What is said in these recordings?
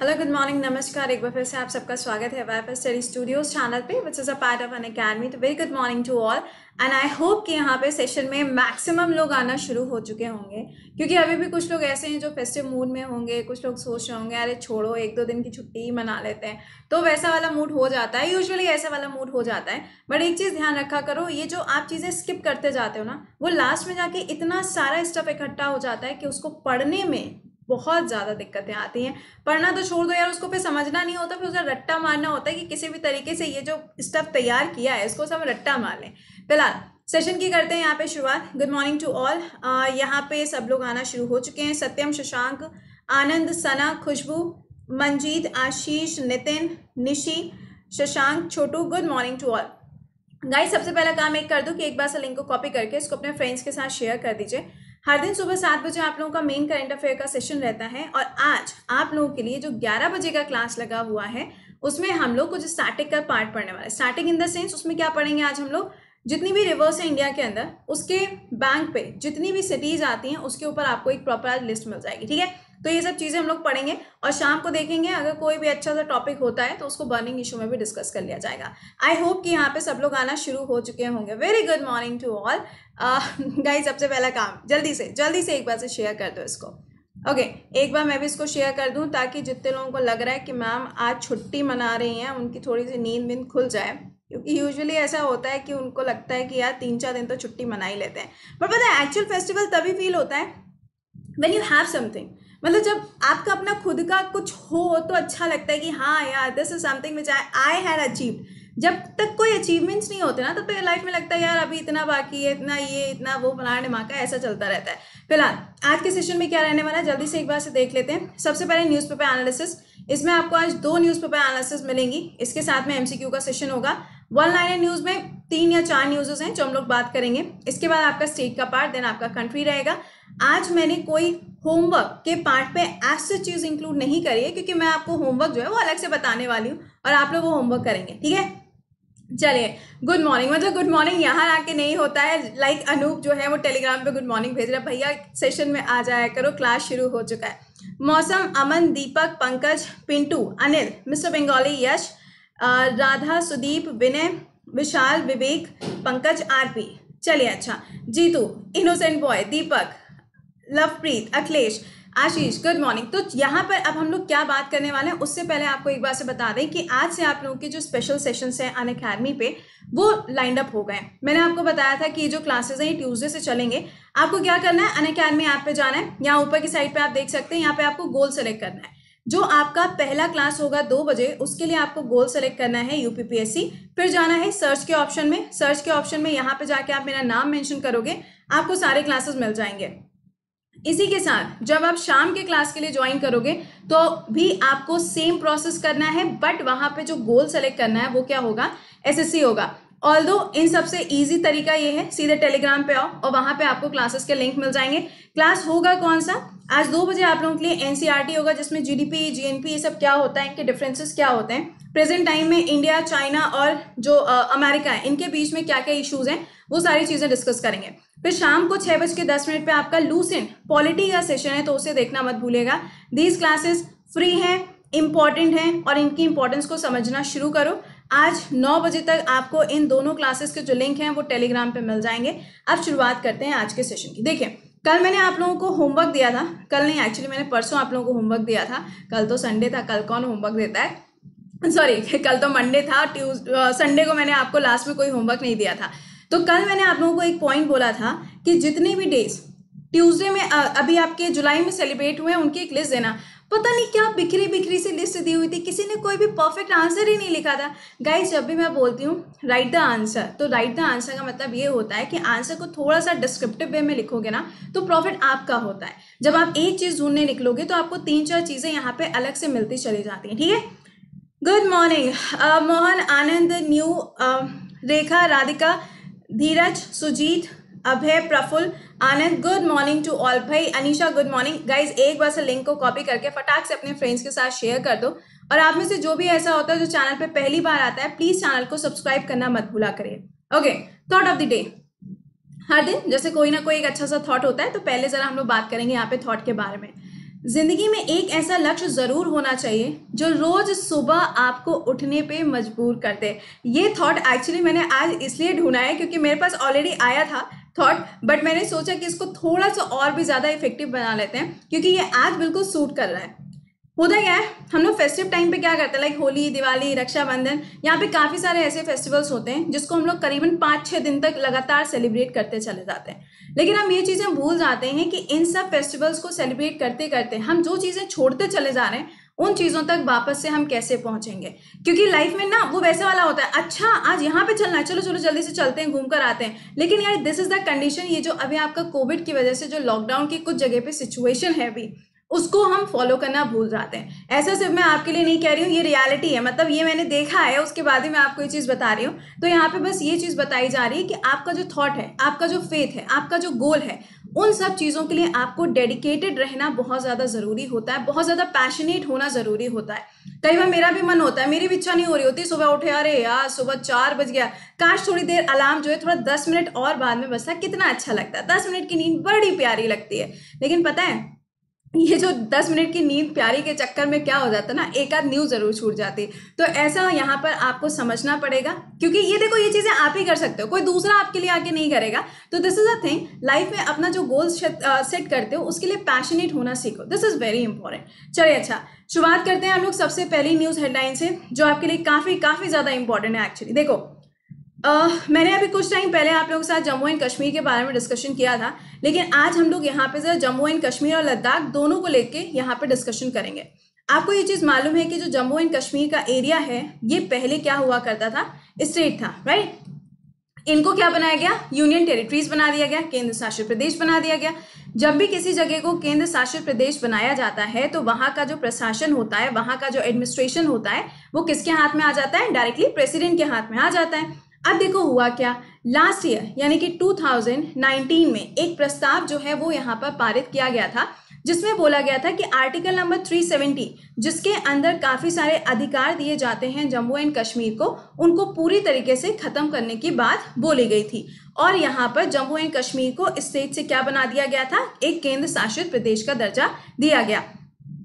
Hello good morning नमस्कार एक बार फिर से आप सबका स्वागत है wifi study studios channel पे which is a part of Unacademy तो very good morning to all and I hope कि यहाँ पे सेशन में मैक्सिमम लोग आना शुरू हो चुके होंगे क्योंकि अभी भी कुछ लोग ऐसे हैं जो फेस्टिव मूड में होंगे कुछ लोग सोच रहे होंगे अरे छोड़ो एक दो दिन की छुट्टी ही मना लेते हैं तो वैसा वाला मूड हो जाता है यूजुअली ऐसा वाला मूड हो जाता है बट एक चीज़ ध्यान रखा करो ये जो आप चीज़ें स्किप करते जाते हो ना वो लास्ट में जाके इतना सारा स्टफ इकट्ठा हो जाता है कि उसको पढ़ने में बहुत ज़्यादा दिक्कतें आती हैं पढ़ना तो छोड़ दो यार उसको फिर समझना नहीं होता फिर उसे रट्टा मारना होता है कि किसी भी तरीके से ये जो स्टफ तैयार किया है इसको सब रट्टा मार लें फिलहाल सेशन की करते हैं यहाँ पे शुरुआत गुड मॉर्निंग टू ऑल यहाँ पे सब लोग आना शुरू हो चुके हैं Satyam Shashank Anand Sana Khushboo Manjeet Ashish Nitin Nishi Shashank Chhotu good morning to all guys सबसे पहला काम एक कर दूँ कि एक बार से लिंक को कॉपी करके इसको अपने फ्रेंड्स के साथ शेयर कर दीजिए हर दिन सुबह सात बजे आप लोगों का मेन करंट अफेयर का सेशन रहता है और आज आप लोगों के लिए जो ग्यारह बजे का क्लास लगा हुआ है उसमें हम लोग कुछ स्टार्टिंग का पार्ट पढ़ने वाला है स्टार्टिंग इन द सेंस उसमें क्या पढ़ेंगे आज हम लोग जितनी भी रिवर्स है इंडिया के अंदर उसके बैंक पे जितनी भी सिटीज आती हैं उसके ऊपर आपको एक प्रॉपर लिस्ट मिल जाएगी ठीक है तो ये सब चीज़ें हम लोग पढ़ेंगे और शाम को देखेंगे अगर कोई भी अच्छा सा टॉपिक होता है तो उसको बर्निंग इशू में भी डिस्कस कर लिया जाएगा आई होप कि यहाँ पे सब लोग आना शुरू हो चुके होंगे very good morning to all guy सबसे पहला काम जल्दी से जल्दी से एक बार से शेयर कर दो इसको ओके okay, एक बार मैं भी इसको शेयर कर दूँ ताकि जितने लोगों को लग रहा है कि मैम आज छुट्टी मना रही हैं उनकी थोड़ी सी नींद वींद खुल जाए क्योंकि यूजुअली ऐसा होता है कि उनको लगता है कि यार तीन चार दिन तो छुट्टी मना ही लेते हैं बट पता है एक्चुअल फेस्टिवल तभी फील होता है वेन यू हैव समथिंग मतलब जब आपका अपना खुद का कुछ हो तो अच्छा लगता है कि हाँ यार this is something which I I had achieve जब तक कोई अचीवमेंट्स नहीं होते ना तब तक तो लाइफ में लगता है यार अभी इतना बाकी है इतना ये इतना वो निमा का ऐसा चलता रहता है फिलहाल आज के सेशन में क्या रहने वाला है जल्दी से एक बार से देख लेते हैं सबसे पहले न्यूज़पेपर एनालिसिस इसमें आपको आज दो न्यूज़पेपर एनालिसिस मिलेंगी इसके साथ में एमसीक्यू का सेशन होगा वन लाइनर न्यूज़ में तीन या चार न्यूज़ेस हैं जो हम लोग बात करेंगे इसके बाद आपका स्टेट का पार्ट देन आपका कंट्री रहेगा आज मैंने कोई होमवर्क के पार्ट पे ऐसे चीज़ इंक्लूड नहीं करिए क्योंकि मैं आपको होमवर्क जो है वो अलग से बताने वाली हूँ और आप लोग वो होमवर्क करेंगे ठीक है चलिए गुड मॉर्निंग मतलब गुड मॉर्निंग यहाँ आके नहीं होता है लाइक like अनूप जो है वो टेलीग्राम पे गुड मॉर्निंग भेज रहा है भैया सेशन में आ जाया करो क्लास शुरू हो चुका है मौसम अमन दीपक पंकज पिंटू अनिल मिस्टर बंगाली यश राधा सुदीप विनय विशाल विवेक पंकज आरपी चलिए अच्छा Jitu innocent boy Deepak Lovepreet Akhilesh Ashish good morning तो यहाँ पर अब हम लोग क्या बात करने वाले हैं उससे पहले आपको एक बार से बता दें कि आज से आप लोगों के जो स्पेशल सेशंस हैं अन अकेडमी पे वो लाइंड अप हो गए हैं मैंने आपको बताया था कि ये जो क्लासेस हैं ये ट्यूसडे से चलेंगे आपको क्या करना है अन अकेडमी ऐप पे जाना है यहाँ ऊपर की साइड पे आप देख सकते हैं यहाँ पे आपको गोल सेलेक्ट करना है जो आपका पहला क्लास होगा दो बजे उसके लिए आपको गोल सेलेक्ट करना है यूपीपीएससी फिर जाना है सर्च के ऑप्शन में सर्च के ऑप्शन में यहाँ पे जाके आप मेरा नाम मेंशन करोगे आपको सारे क्लासेस मिल जाएंगे इसी के साथ जब आप शाम के क्लास के लिए ज्वाइन करोगे तो भी आपको सेम प्रोसेस करना है बट वहां पे जो गोल सेलेक्ट करना है वो क्या होगा एसएससी होगा ऑल दो इन सबसे ईजी तरीका ये है सीधे टेलीग्राम पे आओ और वहां पे आपको क्लासेस के लिंक मिल जाएंगे क्लास होगा कौन सा आज दो बजे आप लोगों के लिए एनसीईआरटी e होगा जिसमें जीडीपी जीएनपी ये सब क्या होता है इनके डिफरेंसेस क्या होते हैं प्रेजेंट टाइम में इंडिया चाइना और जो अमेरिका है इनके बीच में क्या क्या इश्यूज हैं वो सारी चीज़ें डिस्कस करेंगे फिर शाम को छः बज के दस मिनट पर आपका लूसेंट पॉलिटी का सेशन है तो उसे देखना मत भूलेगा दीज क्लासेस फ्री हैं इंपॉर्टेंट हैं और इनकी इंपॉर्टेंस को समझना शुरू करो आज 9 बजे तक आपको इन दोनों क्लासेस के जो लिंक हैं वो टेलीग्राम पे मिल जाएंगे अब शुरुआत करते हैं आज के सेशन की देखिए कल मैंने आप लोगों को होमवर्क दिया था कल नहीं एक्चुअली मैंने परसों आप लोगों को होमवर्क दिया था कल तो संडे था कल कौन होमवर्क देता है सॉरी कल तो मंडे था ट्यूज संडे को मैंने आपको लास्ट में कोई होमवर्क नहीं दिया था तो कल मैंने आप लोगों को एक पॉइंट बोला था कि जितने भी डेज ट्यूजडे में अभी आपके जुलाई में सेलिब्रेट हुए हैं उनकी एक लिस्ट देना पता नहीं क्या बिखरी बिखरी सी लिस्ट दी हुई थी किसी ने कोई भी परफेक्ट आंसर ही नहीं लिखा था गाइस जब भी मैं बोलती हूँ राइट द आंसर तो राइट द आंसर का मतलब ये होता है कि आंसर को थोड़ा सा डिस्क्रिप्टिव वे में लिखोगे ना तो प्रॉफिट आपका होता है जब आप एक चीज़ ढूंढने निकलोगे तो आपको तीन चार चीज़ें यहाँ पे अलग से मिलती चली जाती हैं ठीक है good morning uh, Mohan Anand new uh, Rekha Radhika Dheeraj Sujeet Abhay Praful Anand good morning to all भाई अनिशा गुड मॉर्निंग गाइज एक बार से लिंक को कॉपी करके फटाक से अपने फ्रेंड्स के साथ शेयर कर दो और आप में से जो भी ऐसा होता है जो चैनल पे पहली बार आता है प्लीज चैनल को सब्सक्राइब करना मत भूला करें okay thought of the day हर दिन जैसे कोई ना कोई एक अच्छा सा थॉट होता है तो पहले जरा हम लोग बात करेंगे यहाँ पे थॉट के बारे में जिंदगी में एक ऐसा लक्ष्य ज़रूर होना चाहिए जो रोज़ सुबह आपको उठने पे मजबूर करते ये थॉट एक्चुअली मैंने आज इसलिए ढूंढा है क्योंकि मेरे पास ऑलरेडी आया था थॉट बट मैंने सोचा कि इसको थोड़ा सा और भी ज़्यादा इफेक्टिव बना लेते हैं क्योंकि ये आज बिल्कुल सूट कर रहा है होता क्या है हम लोग फेस्टिव टाइम पे क्या करते हैं लाइक होली दिवाली रक्षाबंधन यहाँ पे काफ़ी सारे ऐसे फेस्टिवल्स होते हैं जिसको हम लोग करीबन पाँच छः दिन तक लगातार सेलिब्रेट करते चले जाते हैं लेकिन हम ये चीज़ें भूल जाते हैं कि इन सब फेस्टिवल्स को सेलिब्रेट करते करते हम जो चीज़ें छोड़ते चले जा रहे हैं उन चीज़ों तक वापस से हम कैसे पहुंचेंगे क्योंकि लाइफ में ना वो वैसे वाला होता है अच्छा आज यहाँ पे चलना है चलो चलो जल्दी से चलते हैं घूम कर आते हैं लेकिन यार दिस इज़ द कंडीशन ये जो अभी आपका कोविड की वजह से जो लॉकडाउन की कुछ जगह पे सिचुएशन है अभी उसको हम फॉलो करना भूल जाते हैं ऐसा सिर्फ मैं आपके लिए नहीं कह रही हूँ ये रियलिटी है मतलब ये मैंने देखा है उसके बाद ही मैं आपको ये चीज़ बता रही हूँ तो यहाँ पे बस ये चीज़ बताई जा रही है कि आपका जो थॉट है आपका जो फेथ है आपका जो गोल है उन सब चीज़ों के लिए आपको डेडिकेटेड रहना बहुत ज़्यादा ज़रूरी होता है बहुत ज़्यादा पैशनेट होना ज़रूरी होता है कई बार मेरा भी मन होता है मेरी भी इच्छा नहीं हो रही होती सुबह उठे अरे यार सुबह चार बज गया काश थोड़ी देर अलार्म जो है थोड़ा दस मिनट और बाद में बसता कितना अच्छा लगता है दस मिनट की नींद बड़ी प्यारी लगती है लेकिन पता है ये जो दस मिनट की नींद प्यारी के चक्कर में क्या हो जाता ना एक आध न्यूज़ ज़रूर छूट जाती तो ऐसा यहाँ पर आपको समझना पड़ेगा क्योंकि ये देखो ये चीज़ें आप ही कर सकते हो कोई दूसरा आपके लिए आके नहीं करेगा तो this is a thing life में अपना जो गोल सेट करते हो उसके लिए पैशनेट होना सीखो दिस इज़ वेरी इंपॉर्टेंट चलिए अच्छा शुरुआत करते हैं हम लोग सबसे पहली न्यूज़ हेडलाइन से जो आपके लिए काफ़ी काफ़ी ज़्यादा इंपॉर्टेंट है एक्चुअली देखो Uh, मैंने अभी कुछ टाइम पहले आप लोगों के साथ जम्मू एंड कश्मीर के बारे में डिस्कशन किया था लेकिन आज हम लोग यहाँ पे जरा जम्मू एंड कश्मीर और लद्दाख दोनों को लेके यहाँ पे डिस्कशन करेंगे आपको ये चीज़ मालूम है कि जो जम्मू एंड कश्मीर का एरिया है ये पहले क्या हुआ करता था स्टेट था राइट इनको क्या बनाया गया यूनियन टेरिटरीज बना दिया गया केंद्र शासित प्रदेश बना दिया गया जब भी किसी जगह को केंद्र शासित प्रदेश बनाया जाता है तो वहां का जो प्रशासन होता है वहां का जो एडमिनिस्ट्रेशन होता है वो किसके हाथ में आ जाता है डायरेक्टली प्रेसिडेंट के हाथ में आ जाता है अब देखो हुआ क्या लास्ट ईयर यानी कि 2019 में एक प्रस्ताव जो है वो यहाँ पर पारित किया गया था जिसमें बोला गया था कि आर्टिकल नंबर 370 जिसके अंदर काफ़ी सारे अधिकार दिए जाते हैं जम्मू एंड कश्मीर को उनको पूरी तरीके से ख़त्म करने की बात बोली गई थी और यहाँ पर जम्मू एंड कश्मीर को स्टेट से क्या बना दिया गया था एक केंद्र शासित प्रदेश का दर्जा दिया गया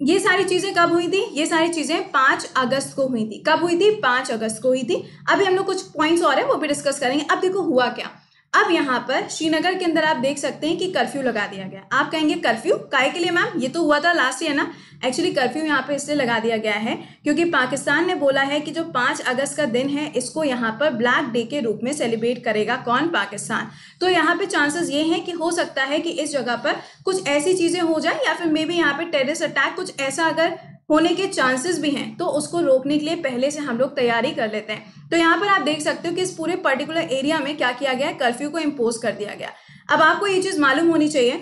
ये सारी चीजें कब हुई थी ये सारी चीजें पांच अगस्त को हुई थी कब हुई थी पांच अगस्त को हुई थी अभी हम लोग कुछ पॉइंट्स और है वो भी डिस्कस करेंगे अब देखो हुआ क्या अब यहाँ पर श्रीनगर के अंदर आप देख सकते हैं कि कर्फ्यू लगा दिया गया आप कहेंगे कर्फ्यू काय के लिए मैम ये तो हुआ था लास्ट ईयर ना एक्चुअली कर्फ्यू यहाँ पे इसलिए लगा दिया गया है क्योंकि पाकिस्तान ने बोला है कि जो पांच अगस्त का दिन है इसको यहाँ पर ब्लैक डे के रूप में सेलिब्रेट करेगा कौन पाकिस्तान तो यहाँ पे चांसेस ये हैं कि हो सकता है कि इस जगह पर कुछ ऐसी चीज़ें हो जाए या फिर मे बी यहाँ पे टेररिस्ट अटैक कुछ ऐसा अगर होने के चांसेस भी हैं तो उसको रोकने के लिए पहले से हम लोग तैयारी कर लेते हैं तो यहाँ पर आप देख सकते हो कि इस पूरे पर्टिकुलर एरिया में क्या किया गया है कर्फ्यू को इम्पोज कर दिया गया अब आपको ये चीज़ मालूम होनी चाहिए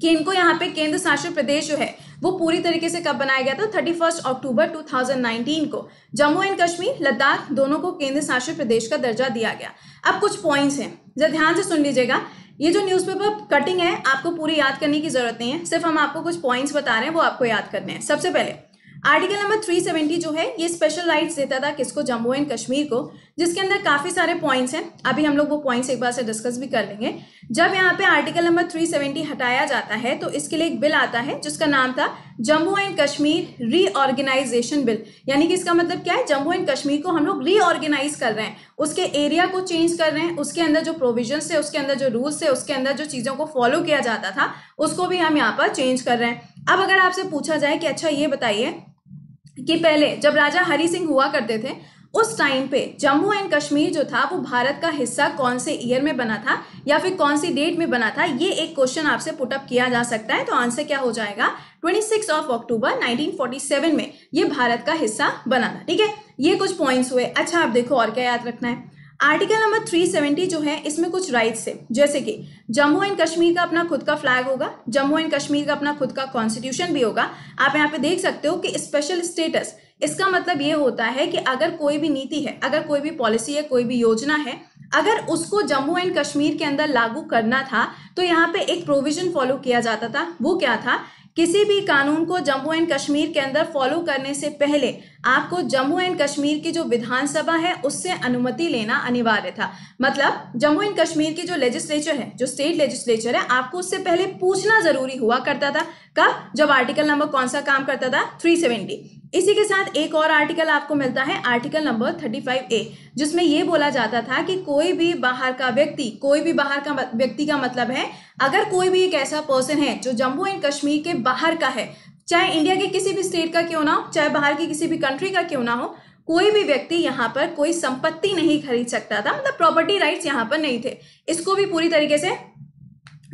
कि इनको यहाँ पे केंद्र शासित प्रदेश जो है वो पूरी तरीके से कब बनाया गया था थर्टी फर्स्ट अक्टूबर टू को जम्मू एंड कश्मीर लद्दाख दोनों को केंद्र शासित प्रदेश का दर्जा दिया गया अब कुछ पॉइंट्स हैं जब ध्यान से सुन लीजिएगा ये जो न्यूज़पेपर कटिंग है आपको पूरी याद करने की ज़रूरत नहीं है सिर्फ हम आपको कुछ पॉइंट्स बता रहे हैं वो आपको याद करने हैं सबसे पहले आर्टिकल नंबर 370 जो है ये स्पेशल राइट्स देता था किसको जम्मू एंड कश्मीर को जिसके अंदर काफ़ी सारे पॉइंट्स हैं अभी हम लोग वो पॉइंट्स एक बार से डिस्कस भी कर लेंगे जब यहाँ पे आर्टिकल नंबर 370 हटाया जाता है तो इसके लिए एक बिल आता है जिसका नाम था Jammu and Kashmir reorganisation bill यानी कि इसका मतलब क्या है जम्मू एंड कश्मीर को हम लोग रीऑर्गेनाइज कर रहे हैं उसके एरिया को चेंज कर रहे हैं उसके अंदर जो प्रोविजन थे उसके अंदर जो रूल्स थे उसके अंदर जो चीज़ों को फॉलो किया जाता था उसको भी हम यहाँ पर चेंज कर रहे हैं अब अगर आपसे पूछा जाए कि अच्छा ये बताइए कि पहले जब राजा हरि सिंह हुआ करते थे उस टाइम पे जम्मू एंड कश्मीर जो था वो भारत का हिस्सा कौन से ईयर में बना था या फिर कौन सी डेट में बना था ये एक क्वेश्चन आपसे पुटअप किया जा सकता है तो आंसर क्या हो जाएगा 26 ऑफ अक्टूबर 1947 में ये भारत का हिस्सा बना था ठीक है ये कुछ पॉइंट्स हुए अच्छा आप देखो और क्या याद रखना है आर्टिकल नंबर 370 जो है इसमें कुछ राइट्स है जैसे कि जम्मू एंड कश्मीर का अपना खुद का फ्लैग होगा जम्मू एंड कश्मीर का अपना खुद का कॉन्स्टिट्यूशन भी होगा आप यहाँ पे देख सकते हो कि स्पेशल स्टेटस इसका मतलब ये होता है कि अगर कोई भी नीति है अगर कोई भी पॉलिसी है कोई भी योजना है अगर उसको जम्मू एंड कश्मीर के अंदर लागू करना था तो यहाँ पे एक प्रोविजन फॉलो किया जाता था वो क्या था किसी भी कानून को जम्मू एंड कश्मीर के अंदर फॉलो करने से पहले आपको जम्मू एंड कश्मीर की जो विधानसभा है उससे अनुमति लेना अनिवार्य था मतलब जम्मू एंड कश्मीर की जो लेजिस्लेचर है जो स्टेट लेजिस्लेचर है आपको उससे पहले पूछना जरूरी हुआ करता था कब जब आर्टिकल नंबर कौन सा काम करता था थ्री इसी के साथ एक और आर्टिकल आपको मिलता है आर्टिकल नंबर 35 ए जिसमें यह बोला जाता था कि कोई भी बाहर का व्यक्ति कोई भी बाहर का व्यक्ति का मतलब है अगर कोई भी एक ऐसा पर्सन है जो जम्मू एंड कश्मीर के बाहर का है चाहे इंडिया के किसी भी स्टेट का क्यों ना हो चाहे बाहर की किसी भी कंट्री का क्यों ना हो कोई भी व्यक्ति यहाँ पर कोई संपत्ति नहीं खरीद सकता था मतलब प्रॉपर्टी राइट्स यहाँ पर नहीं थे इसको भी पूरी तरीके से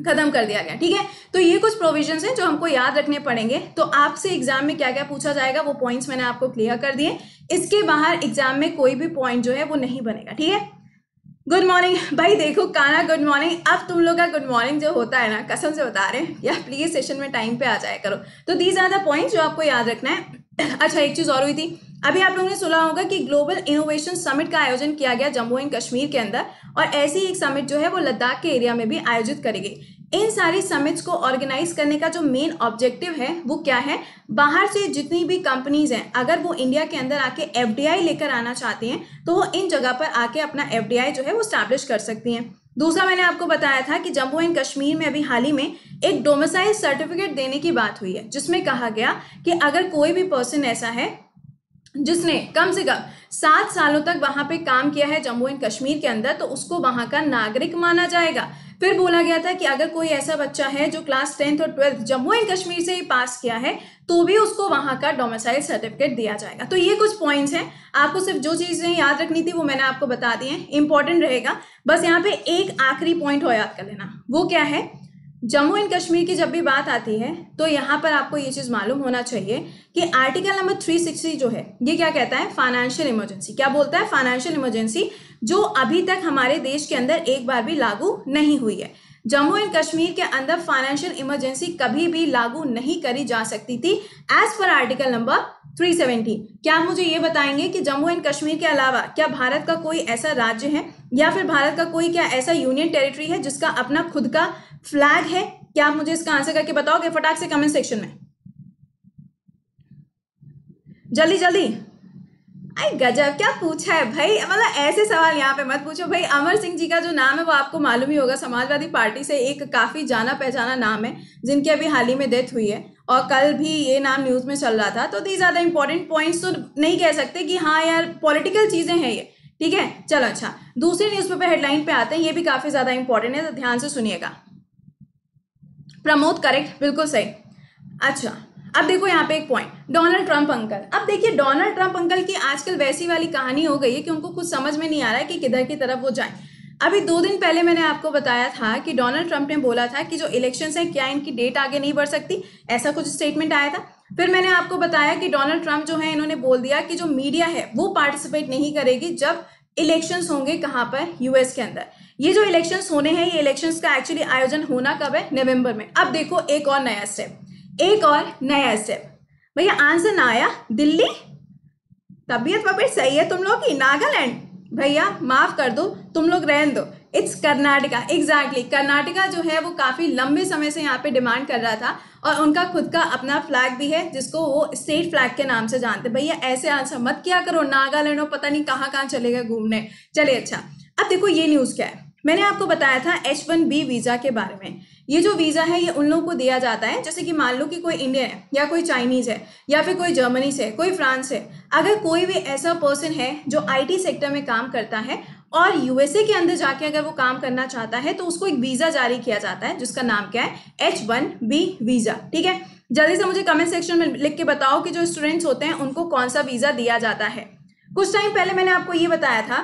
खत्म कर दिया गया ठीक है तो ये कुछ प्रोविजंस हैं जो हमको याद रखने पड़ेंगे तो आपसे एग्जाम में क्या क्या पूछा जाएगा वो पॉइंट्स मैंने आपको क्लियर कर दिए इसके बाहर एग्जाम में कोई भी पॉइंट जो है वो नहीं बनेगा ठीक है गुड मॉर्निंग भाई देखो काना गुड मॉर्निंग अब तुम लोग का गुड मॉर्निंग जो होता है ना कसम से बता रहे हैं या प्लीज सेशन में टाइम पे आ जाए करो तो दीज आर द जो आपको याद रखना है अच्छा एक चीज़ और हुई थी अभी आप लोगों ने सुना होगा कि ग्लोबल इनोवेशन समिट का आयोजन किया गया जम्मू एंड कश्मीर के अंदर और ऐसी एक समिट जो है वो लद्दाख के एरिया में भी आयोजित करेगी इन सारी समिट्स को ऑर्गेनाइज करने का जो मेन ऑब्जेक्टिव है वो क्या है बाहर से जितनी भी कंपनीज हैं अगर वो इंडिया के अंदर आके एफ लेकर आना चाहती हैं तो वो इन जगह पर आके अपना एफ जो है वो स्टैब्लिश कर सकती हैं दूसरा मैंने आपको बताया था कि जम्मू एंड कश्मीर में अभी हाल ही में एक डोमिसाइल सर्टिफिकेट देने की बात हुई है जिसमें कहा गया कि अगर कोई भी पर्सन ऐसा है जिसने कम से कम सात सालों तक वहां पे काम किया है जम्मू एंड कश्मीर के अंदर तो उसको वहां का नागरिक माना जाएगा फिर बोला गया था कि अगर कोई ऐसा बच्चा है जो क्लास टेंथ और ट्वेल्थ जम्मू एंड कश्मीर से ही पास किया है तो भी उसको वहां का डोमिसाइल सर्टिफिकेट दिया जाएगा तो ये कुछ पॉइंट्स हैं आपको सिर्फ जो चीज़ें याद रखनी थी वो मैंने आपको बता दी है इंपॉर्टेंट रहेगा बस यहाँ पे एक आखिरी पॉइंट हो याद कर लेना वो क्या है जम्मू एंड कश्मीर की जब भी बात आती है तो यहाँ पर आपको ये चीज़ मालूम होना चाहिए कि आर्टिकल नंबर थ्री सिक्सटी जो है ये क्या कहता है फाइनेंशियल इमरजेंसी क्या बोलता है फाइनेंशियल इमरजेंसी जो अभी तक हमारे देश के अंदर एक बार भी लागू नहीं हुई है जम्मू एंड कश्मीर के अंदर फाइनेंशियल इमरजेंसी कभी भी लागू नहीं करी जा सकती थी as per article number seventy क्या मुझे ये बताएंगे कि जम्मू एंड कश्मीर के अलावा क्या भारत का कोई ऐसा राज्य है या फिर भारत का कोई क्या ऐसा यूनियन टेरिटरी है जिसका अपना खुद का फ्लैग है क्या आप मुझे इसका आंसर करके बताओगे फटाक से कमेंट सेक्शन में जल्दी जल्दी आई गजब क्या पूछा है भाई मतलब ऐसे सवाल यहाँ पे मत पूछो भाई अमर सिंह जी का जो नाम है वो आपको मालूम ही होगा समाजवादी पार्टी से एक काफ़ी जाना पहचाना नाम है जिनकी अभी हाल ही में डेथ हुई है और कल भी ये नाम न्यूज़ में चल रहा था तो these are the important points तो नहीं कह सकते कि हाँ यार पॉलिटिकल चीज़ें हैं ये ठीक है चलो अच्छा दूसरी न्यूज़पेपर हेडलाइन पे आते हैं ये भी काफ़ी ज़्यादा इंपॉर्टेंट है तो ध्यान से सुनिएगा प्रमोद करेक्ट बिल्कुल सही अच्छा अब देखो यहाँ पे एक पॉइंट डोनाल्ड ट्रंप अंकल अब देखिए डोनाल्ड ट्रंप अंकल की आजकल वैसी वाली कहानी हो गई है कि उनको कुछ समझ में नहीं आ रहा है कि किधर की तरफ वो जाए अभी दो दिन पहले मैंने आपको बताया था कि डोनाल्ड ट्रंप ने बोला था कि जो इलेक्शंस हैं क्या इनकी डेट आगे नहीं बढ़ सकती ऐसा कुछ स्टेटमेंट आया था फिर मैंने आपको बताया कि डोनाल्ड ट्रंप जो है इन्होंने बोल दिया कि जो मीडिया है वो पार्टिसिपेट नहीं करेगी जब इलेक्शंस होंगे कहाँ पर यूएस के अंदर ये जो इलेक्शंस होने हैं ये इलेक्शंस का एक्चुअली आयोजन होना कब है नवंबर में अब देखो एक और नया स्टेप एक और नया स्टेप भैया आंसर ना आया दिल्ली तबीयत वबीयत सही है तुम लोग की नागालैंड भैया माफ़ कर दो तुम लोग रहन दो इट्स कर्नाटका एग्जैक्टली कर्नाटका जो है वो काफ़ी लंबे समय से यहाँ पे डिमांड कर रहा था और उनका खुद का अपना फ्लैग भी है जिसको वो स्टेट फ्लैग के नाम से जानते भैया ऐसे आंसर मत किया करो नागालैंड पता नहीं कहाँ कहाँ चले गए घूमने चलिए अच्छा अब देखो ये न्यूज़ क्या है मैंने आपको बताया था एच वन बी वीज़ा के बारे में ये जो वीज़ा है ये उन लोगों को दिया जाता है जैसे कि मान लो कि कोई इंडियन है या कोई चाइनीज़ है या फिर कोई जर्मनी से कोई फ्रांस है अगर कोई भी ऐसा पर्सन है जो आई सेक्टर में काम करता है और यूएसए के अंदर जाके अगर वो काम करना चाहता है तो उसको एक वीज़ा जारी किया जाता है जिसका नाम क्या है एच वन बी वीज़ा ठीक है जल्दी से मुझे कमेंट सेक्शन में लिख के बताओ कि जो स्टूडेंट्स होते हैं उनको कौन सा वीज़ा दिया जाता है कुछ टाइम पहले मैंने आपको ये बताया था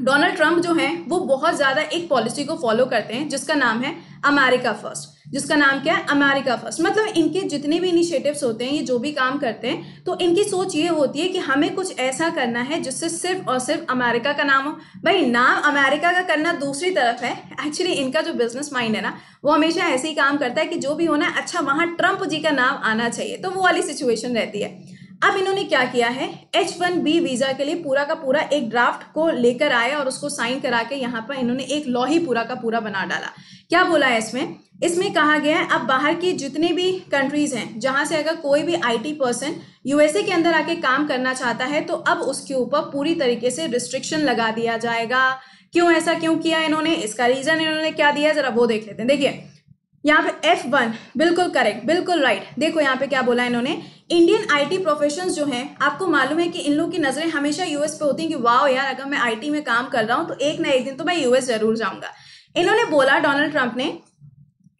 डोनाल्ड ट्रंप जो हैं वो बहुत ज़्यादा एक पॉलिसी को फॉलो करते हैं जिसका नाम है अमेरिका फर्स्ट जिसका नाम क्या है अमेरिका फर्स्ट मतलब इनके जितने भी इनिशिएटिव्स होते हैं ये जो भी काम करते हैं तो इनकी सोच ये होती है कि हमें कुछ ऐसा करना है जिससे सिर्फ और सिर्फ अमेरिका का नाम हो भाई नाम अमेरिका का करना दूसरी तरफ है एक्चुअली इनका जो बिजनेस माइंड है ना वो हमेशा ऐसे ही काम करता है कि जो भी होना अच्छा वहाँ ट्रंप जी का नाम आना चाहिए तो वो वाली सिचुएशन रहती है अब इन्होंने क्या किया है एच वन बी वीज़ा के लिए पूरा का पूरा एक ड्राफ्ट को लेकर आए और उसको साइन करा के यहाँ पर इन्होंने एक लॉ ही पूरा का पूरा बना डाला क्या बोला है इसमें इसमें कहा गया है अब बाहर की जितने भी कंट्रीज हैं जहां से अगर कोई भी आईटी पर्सन यूएसए के अंदर आके काम करना चाहता है तो अब उसके ऊपर पूरी तरीके से रिस्ट्रिक्शन लगा दिया जाएगा क्यों ऐसा क्यों किया इन्होंने इसका रीजन इन्होंने क्या दिया जरा वो देख लेते हैं देखिए यहाँ पे एफ वन बिल्कुल करेक्ट बिल्कुल राइट देखो यहाँ पे क्या बोला इन्होंने इंडियन आईटी प्रोफेशंस जो हैं आपको मालूम है कि इन लोगों की नज़रें हमेशा यूएस पे होती हैं कि वाह यार अगर मैं आईटी में काम कर रहा हूँ तो एक ना एक दिन तो मैं यूएस जरूर जाऊंगा इन्होंने बोला डोनाल्ड ट्रंप ने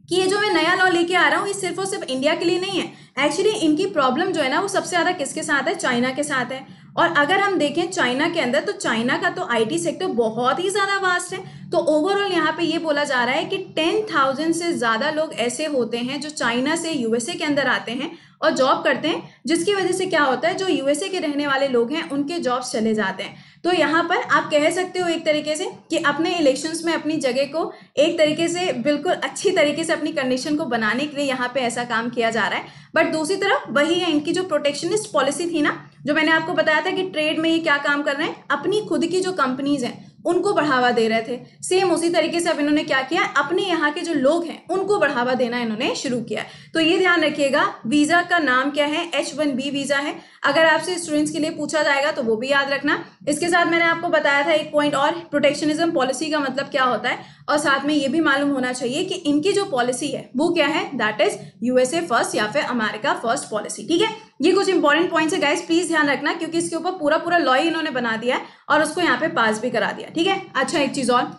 कि ये जो मैं नया लॉ लेके आ रहा हूँ ये सिर्फ और सिर्फ इंडिया के लिए नहीं है एक्चुअली इनकी प्रॉब्लम जो है ना वो सबसे ज़्यादा किसके साथ है चाइना के साथ है और अगर हम देखें चाइना के अंदर तो चाइना का तो आईटी सेक्टर बहुत ही ज़्यादा वास्ट है तो ओवरऑल यहाँ पे ये बोला जा रहा है कि टेन थाउजेंड से ज़्यादा लोग ऐसे होते हैं जो चाइना से यूएसए के अंदर आते हैं और जॉब करते हैं जिसकी वजह से क्या होता है जो यूएसए के रहने वाले लोग हैं उनके जॉब्स चले जाते हैं तो यहाँ पर आप कह सकते हो एक तरीके से कि अपने इलेक्शंस में अपनी जगह को एक तरीके से बिल्कुल अच्छी तरीके से अपनी कंडीशन को बनाने के लिए यहाँ पे ऐसा काम किया जा रहा है बट दूसरी तरफ वही है इनकी जो प्रोटेक्शनिस्ट पॉलिसी थी ना जो मैंने आपको बताया था कि ट्रेड में ये क्या काम कर रहे हैं अपनी खुद की जो कंपनीज हैं उनको बढ़ावा दे रहे थे सेम उसी तरीके से अब इन्होंने क्या किया अपने यहाँ के जो लोग हैं उनको बढ़ावा देना इन्होंने शुरू किया तो ये ध्यान रखिएगा वीजा का नाम क्या है एच वन बी वीजा है अगर आपसे स्टूडेंट्स के लिए पूछा जाएगा तो वो भी याद रखना इसके साथ मैंने आपको बताया था एक पॉइंट और प्रोटेक्शनिज्म पॉलिसी का मतलब क्या होता है और साथ में ये भी मालूम होना चाहिए कि इनकी जो पॉलिसी है वो क्या है दैट इज यूएसए फर्स्ट या फिर अमेरिका फर्स्ट पॉलिसी ठीक है ये कुछ इंपॉर्टेंट पॉइंट्स है गाइस प्लीज ध्यान रखना क्योंकि इसके ऊपर पूरा पूरा लॉ इन्होंने बना दिया है और उसको यहाँ पे पास भी करा दिया ठीक है अच्छा एक चीज और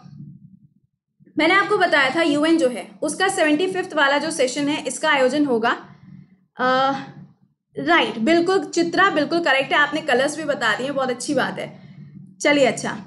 मैंने आपको बताया था यूएन जो है उसका सेवेंटी फिफ्थ वाला जो सेशन है इसका आयोजन होगा राइट right, बिल्कुल चित्रा बिल्कुल करेक्ट है आपने कलर्स भी बता दिए बहुत अच्छी बात है चलिए अच्छा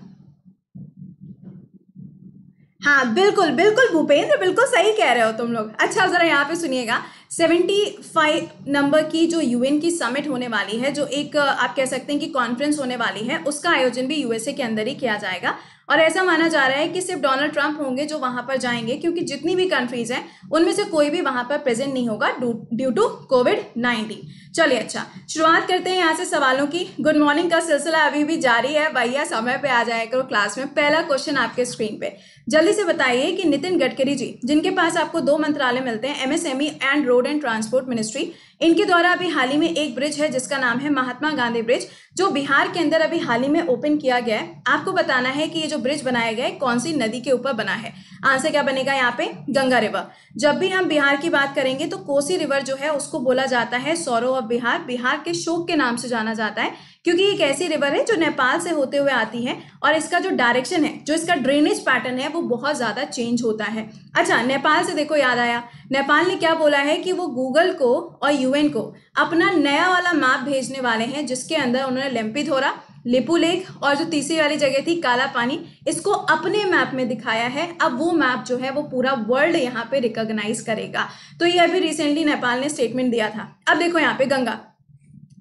हाँ बिल्कुल बिल्कुल भूपेंद्र बिल्कुल सही कह रहे हो तुम लोग अच्छा ज़रा यहाँ पे सुनिएगा सेवेंटी फाइव नंबर की जो यूएन की समिट होने वाली है जो एक आप कह सकते हैं कि कॉन्फ्रेंस होने वाली है उसका आयोजन भी यूएसए के अंदर ही किया जाएगा और ऐसा माना जा रहा है कि सिर्फ डोनाल्ड ट्रंप होंगे जो वहां पर जाएंगे क्योंकि जितनी भी कंट्रीज हैं उनमें से कोई भी वहां पर प्रेजेंट नहीं होगा ड्यू टू कोविड नाइन्टीन चलिए अच्छा शुरुआत करते हैं यहाँ से सवालों की गुड मॉर्निंग का सिलसिला अभी भी जारी है भैया समय पर आ जाए करो क्लास में पहला क्वेश्चन आपके स्क्रीन पे जल्दी से बताइए कि नितिन गडकरी जी जिनके पास आपको दो मंत्रालय मिलते हैं MSME and road and transport ministry इनके द्वारा अभी हाल ही में एक ब्रिज है जिसका नाम है महात्मा गांधी ब्रिज जो बिहार के अंदर अभी हाल ही में ओपन किया गया है आपको बताना है कि ये जो ब्रिज बनाया गया है कौन सी नदी के ऊपर बना है आंसर क्या बनेगा यहाँ पे गंगा रिवर जब भी हम बिहार की बात करेंगे तो कोसी रिवर जो है उसको बोला जाता है सौरव ऑफ बिहार बिहार के शोक के नाम से जाना जाता है क्योंकि एक ऐसी रिवर है जो नेपाल से होते हुए आती है और इसका जो डायरेक्शन है जो इसका ड्रेनेज पैटर्न है वो बहुत ज़्यादा चेंज होता है अच्छा नेपाल से देखो याद आया नेपाल ने क्या बोला है कि वो गूगल को और यूएन को अपना नया वाला मैप भेजने वाले हैं जिसके अंदर उन्होंने लेम्पिथोरा लिपू लेक और जो तीसरी वाली जगह थी काला पानी इसको अपने मैप में दिखाया है अब वो मैप जो है वो पूरा वर्ल्ड यहाँ पे रिकॉग्नाइज करेगा तो ये अभी रिसेंटली नेपाल ने स्टेटमेंट दिया था अब देखो यहाँ पे गंगा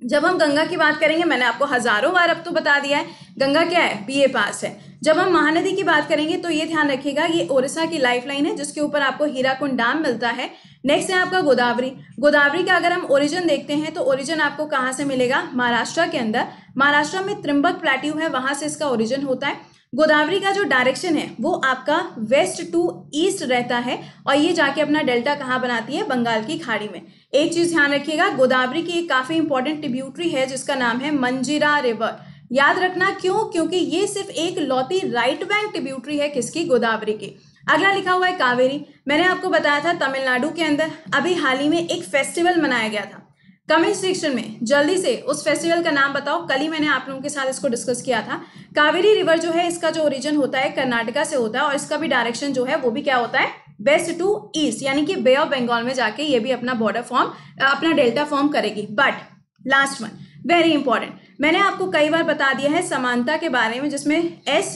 जब हम गंगा की बात करेंगे मैंने आपको हज़ारों बार अब तो बता दिया है गंगा क्या है बीए पास है जब हम महानदी की बात करेंगे तो ये ध्यान रखिएगा ये ओरिसा की लाइफ है जिसके ऊपर आपको हीराकुंड डैम मिलता है नेक्स्ट है आपका गोदावरी गोदावरी का अगर हम ओरिजिन देखते हैं तो ओरिजिन आपको कहाँ से मिलेगा महाराष्ट्र के अंदर महाराष्ट्र में त्रिम्बक प्लेट्यू है वहाँ से इसका ओरिजिन होता है गोदावरी का जो डायरेक्शन है वो आपका वेस्ट टू ईस्ट रहता है और ये जाके अपना डेल्टा कहाँ बनाती है बंगाल की खाड़ी में एक चीज ध्यान रखिएगा गोदावरी की एक काफी इंपॉर्टेंट ट्रिब्यूटरी है जिसका नाम है मंजिरा रिवर याद रखना क्यों क्योंकि ये सिर्फ एक लौती राइट बैंक ट्रिब्यूटरी है किसकी गोदावरी की अगला लिखा हुआ है कावेरी मैंने आपको बताया था तमिलनाडु के अंदर अभी हाल ही में एक फेस्टिवल मनाया गया था कमेंट सेक्शन में जल्दी से उस फेस्टिवल का नाम बताओ कल ही मैंने आप लोगों के साथ इसको डिस्कस किया था कावेरी रिवर जो है इसका जो ओरिजिन होता है कर्नाटका से होता है और इसका भी डायरेक्शन जो है वो भी क्या होता है वेस्ट टू ईस्ट यानी कि बे ऑफ बंगाल में जाके ये भी अपना बॉर्डर फॉर्म अपना डेल्टा फॉर्म करेगी but last one very important मैंने आपको कई बार बता दिया है समानता के बारे में जिसमें एस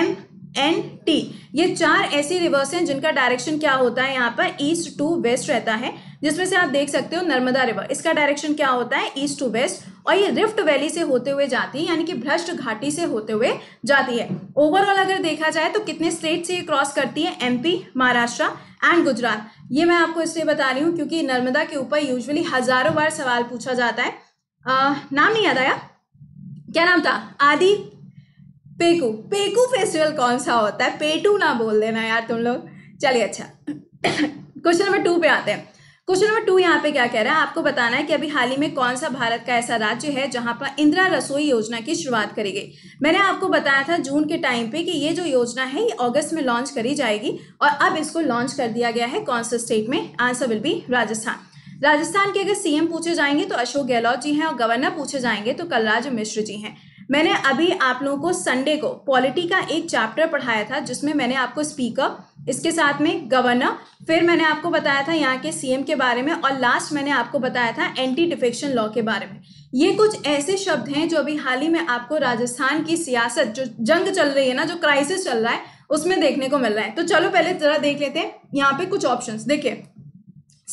एम एन टी ये चार ऐसी रिवर्स हैं जिनका डायरेक्शन क्या होता है यहाँ पर ईस्ट टू वेस्ट रहता है जिसमें से आप देख सकते हो नर्मदा रिवर इसका डायरेक्शन क्या होता है ईस्ट टू वेस्ट और ये रिफ्ट वैली से होते हुए जाती है यानी कि भ्रष्ट घाटी से होते हुए जाती है ओवरऑल अगर देखा जाए तो कितने स्टेट से ये क्रॉस करती है एमपी महाराष्ट्र एंड गुजरात ये मैं आपको इसलिए बता रही हूँ क्योंकि नर्मदा के ऊपर यूजली हजारों बार सवाल पूछा जाता है आ, नाम नहीं याद आया क्या नाम था आदि पेकू पेकू फेस्टिवल कौन सा होता है पेटू ना बोल देना यार तुम लोग चलिए अच्छा क्वेश्चन नंबर टू पे आते हैं क्वेश्चन नंबर टू यहाँ पे क्या कह रहा है आपको बताना है कि अभी हाल ही में कौन सा भारत का ऐसा राज्य है जहाँ पर इंदिरा रसोई योजना की शुरुआत करी गई मैंने आपको बताया था जून के टाइम पे कि ये जो योजना है ये अगस्त में लॉन्च करी जाएगी और अब इसको लॉन्च कर दिया गया है कौन से स्टेट में answer will be Rajasthan Rajasthan के अगर सीएम पूछे जाएंगे तो अशोक गहलोत जी हैं और गवर्नर पूछे जाएंगे तो कलराज मिश्र जी हैं मैंने अभी आप लोगों को संडे को पॉलिटी का एक चैप्टर पढ़ाया था जिसमें मैंने आपको स्पीकर इसके साथ में गवर्नर फिर मैंने आपको बताया था यहाँ के सीएम के बारे में और लास्ट मैंने आपको बताया था एंटी डिफेक्शन लॉ के बारे में ये कुछ ऐसे शब्द हैं जो अभी हाल ही में आपको राजस्थान की सियासत जो जंग चल रही है ना जो क्राइसिस चल रहा है उसमें देखने को मिल रहा है तो चलो पहले जरा देख लेते हैं यहाँ पे कुछ ऑप्शन देखिये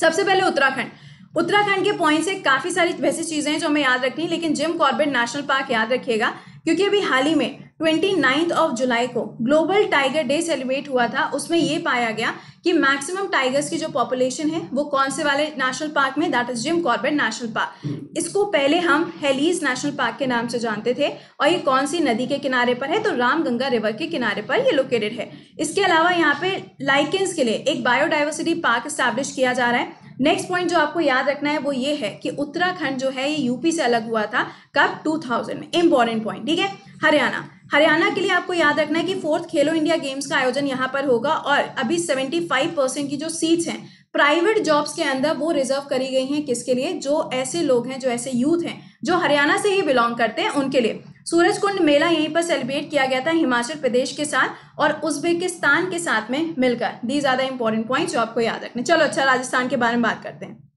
सबसे पहले उत्तराखंड उत्तराखंड के पॉइंट से काफ़ी सारी वैसी चीज़ें हैं जो हमें याद रखनी लेकिन जिम कॉर्बेट नेशनल पार्क याद रखिएगा क्योंकि अभी हाल ही में ट्वेंटी ऑफ जुलाई को ग्लोबल टाइगर डे सेलिब्रेट हुआ था उसमें ये पाया गया कि मैक्सिमम टाइगर्स की जो पॉपुलेशन है वो कौन से वाले नेशनल पार्क में that is Jim Corbett national park इसको पहले हम हेलीज नेशनल पार्क के नाम से जानते थे और ये कौन सी नदी के किनारे पर है तो रामगंगा रिवर के किनारे पर ये लोकेटेड है इसके अलावा यहाँ पे लाइकेंस के लिए एक बायोडाइवर्सिटी पार्क स्टैब्लिश किया जा रहा है नेक्स्ट पॉइंट जो आपको याद रखना है वो ये है कि उत्तराखंड जो है ये यूपी से अलग हुआ था कब 2000 में इंपॉर्टेंट पॉइंट ठीक है हरियाणा हरियाणा के लिए आपको याद रखना है कि फोर्थ खेलो इंडिया गेम्स का आयोजन यहाँ पर होगा और अभी सेवेंटी फाइव परसेंट की जो सीट्स हैं प्राइवेट जॉब्स के अंदर वो रिजर्व करी गई हैं किसके लिए जो ऐसे लोग हैं जो ऐसे यूथ हैं जो हरियाणा से ही बिलोंग करते हैं उनके लिए सूरज कुंड मेला यहीं पर सेलिब्रेट किया गया था हिमाचल प्रदेश के साथ और उज्बेकिस्तान के साथ में मिलकर दी ज्यादा इंपॉर्टेंट पॉइंट जो आपको याद रखने चलो अच्छा राजस्थान के बारे में बात करते हैं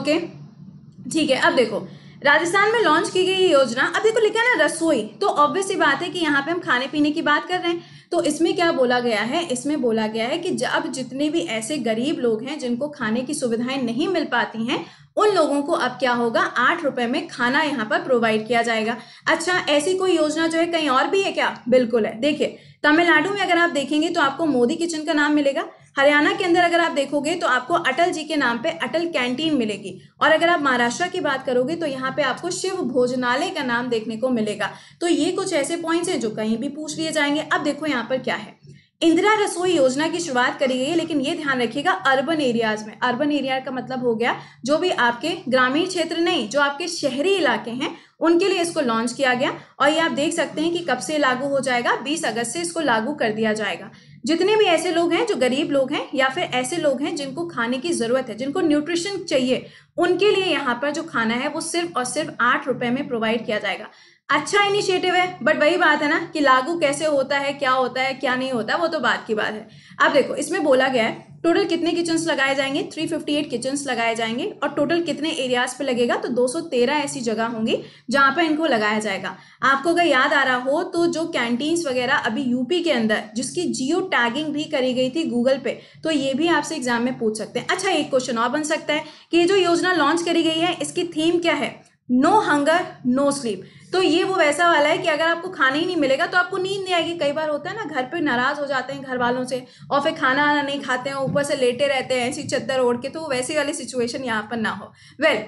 ओके ठीक है अब देखो राजस्थान में लॉन्च की गई योजना अब देखो तो लिखा है ना रसोई तो ऑब्वियस ही बात है कि यहाँ पे हम खाने पीने की बात कर रहे हैं तो इसमें क्या बोला गया है इसमें बोला गया है कि अब जितने भी ऐसे गरीब लोग हैं जिनको खाने की सुविधाएं नहीं मिल पाती हैं उन लोगों को अब क्या होगा आठ रुपए में खाना यहाँ पर प्रोवाइड किया जाएगा अच्छा ऐसी कोई योजना जो है कहीं और भी है क्या बिल्कुल है देखिए तमिलनाडु में अगर आप देखेंगे तो आपको मोदी किचन का नाम मिलेगा हरियाणा के अंदर अगर आप देखोगे तो आपको अटल जी के नाम पे अटल कैंटीन मिलेगी और अगर आप महाराष्ट्र की बात करोगे तो यहाँ पे आपको शिव भोजनालय का नाम देखने को मिलेगा तो ये कुछ ऐसे पॉइंट्स हैं जो कहीं भी पूछ लिए जाएंगे अब देखो यहाँ पर क्या है इंदिरा रसोई योजना की शुरुआत करी गई है लेकिन ये ध्यान रखिएगा अर्बन एरियाज में अर्बन एरिया का मतलब हो गया जो भी आपके ग्रामीण क्षेत्र नहीं जो आपके शहरी इलाके हैं उनके लिए इसको लॉन्च किया गया और ये आप देख सकते हैं कि कब से लागू हो जाएगा 20 अगस्त से इसको लागू कर दिया जाएगा जितने भी ऐसे लोग हैं जो गरीब लोग हैं या फिर ऐसे लोग हैं जिनको खाने की ज़रूरत है जिनको न्यूट्रिशन चाहिए उनके लिए यहाँ पर जो खाना है वो सिर्फ और सिर्फ आठ रुपये में प्रोवाइड किया जाएगा अच्छा इनिशिएटिव है बट वही बात है ना कि लागू कैसे होता है क्या होता है क्या नहीं होता वो तो बात की बात है अब देखो इसमें बोला गया है टोटल कितने किचन्स लगाए जाएंगे 358 किचन्स लगाए जाएंगे और टोटल कितने एरियाज पे लगेगा तो 213 ऐसी जगह होंगी जहां पर इनको लगाया जाएगा आपको अगर याद आ रहा हो तो जो कैंटीन्स वगैरह अभी यूपी के अंदर जिसकी जियो टैगिंग भी करी गई थी गूगल पे तो ये भी आपसे एग्जाम में पूछ सकते हैं अच्छा एक क्वेश्चन और बन सकता है कि ये जो योजना लॉन्च करी गई है इसकी थीम क्या है नो हंगर नो स्लीप तो ये वो वैसा वाला है कि अगर आपको खाना ही नहीं मिलेगा तो आपको नींद नहीं आएगी कई बार होता है ना घर पे नाराज़ हो जाते हैं घर वालों से और फिर खाना आना नहीं खाते हैं ऊपर से लेटे रहते हैं ऐसी चद्दर ओढ़ के तो वैसे वाली सिचुएशन यहाँ पर ना हो वेल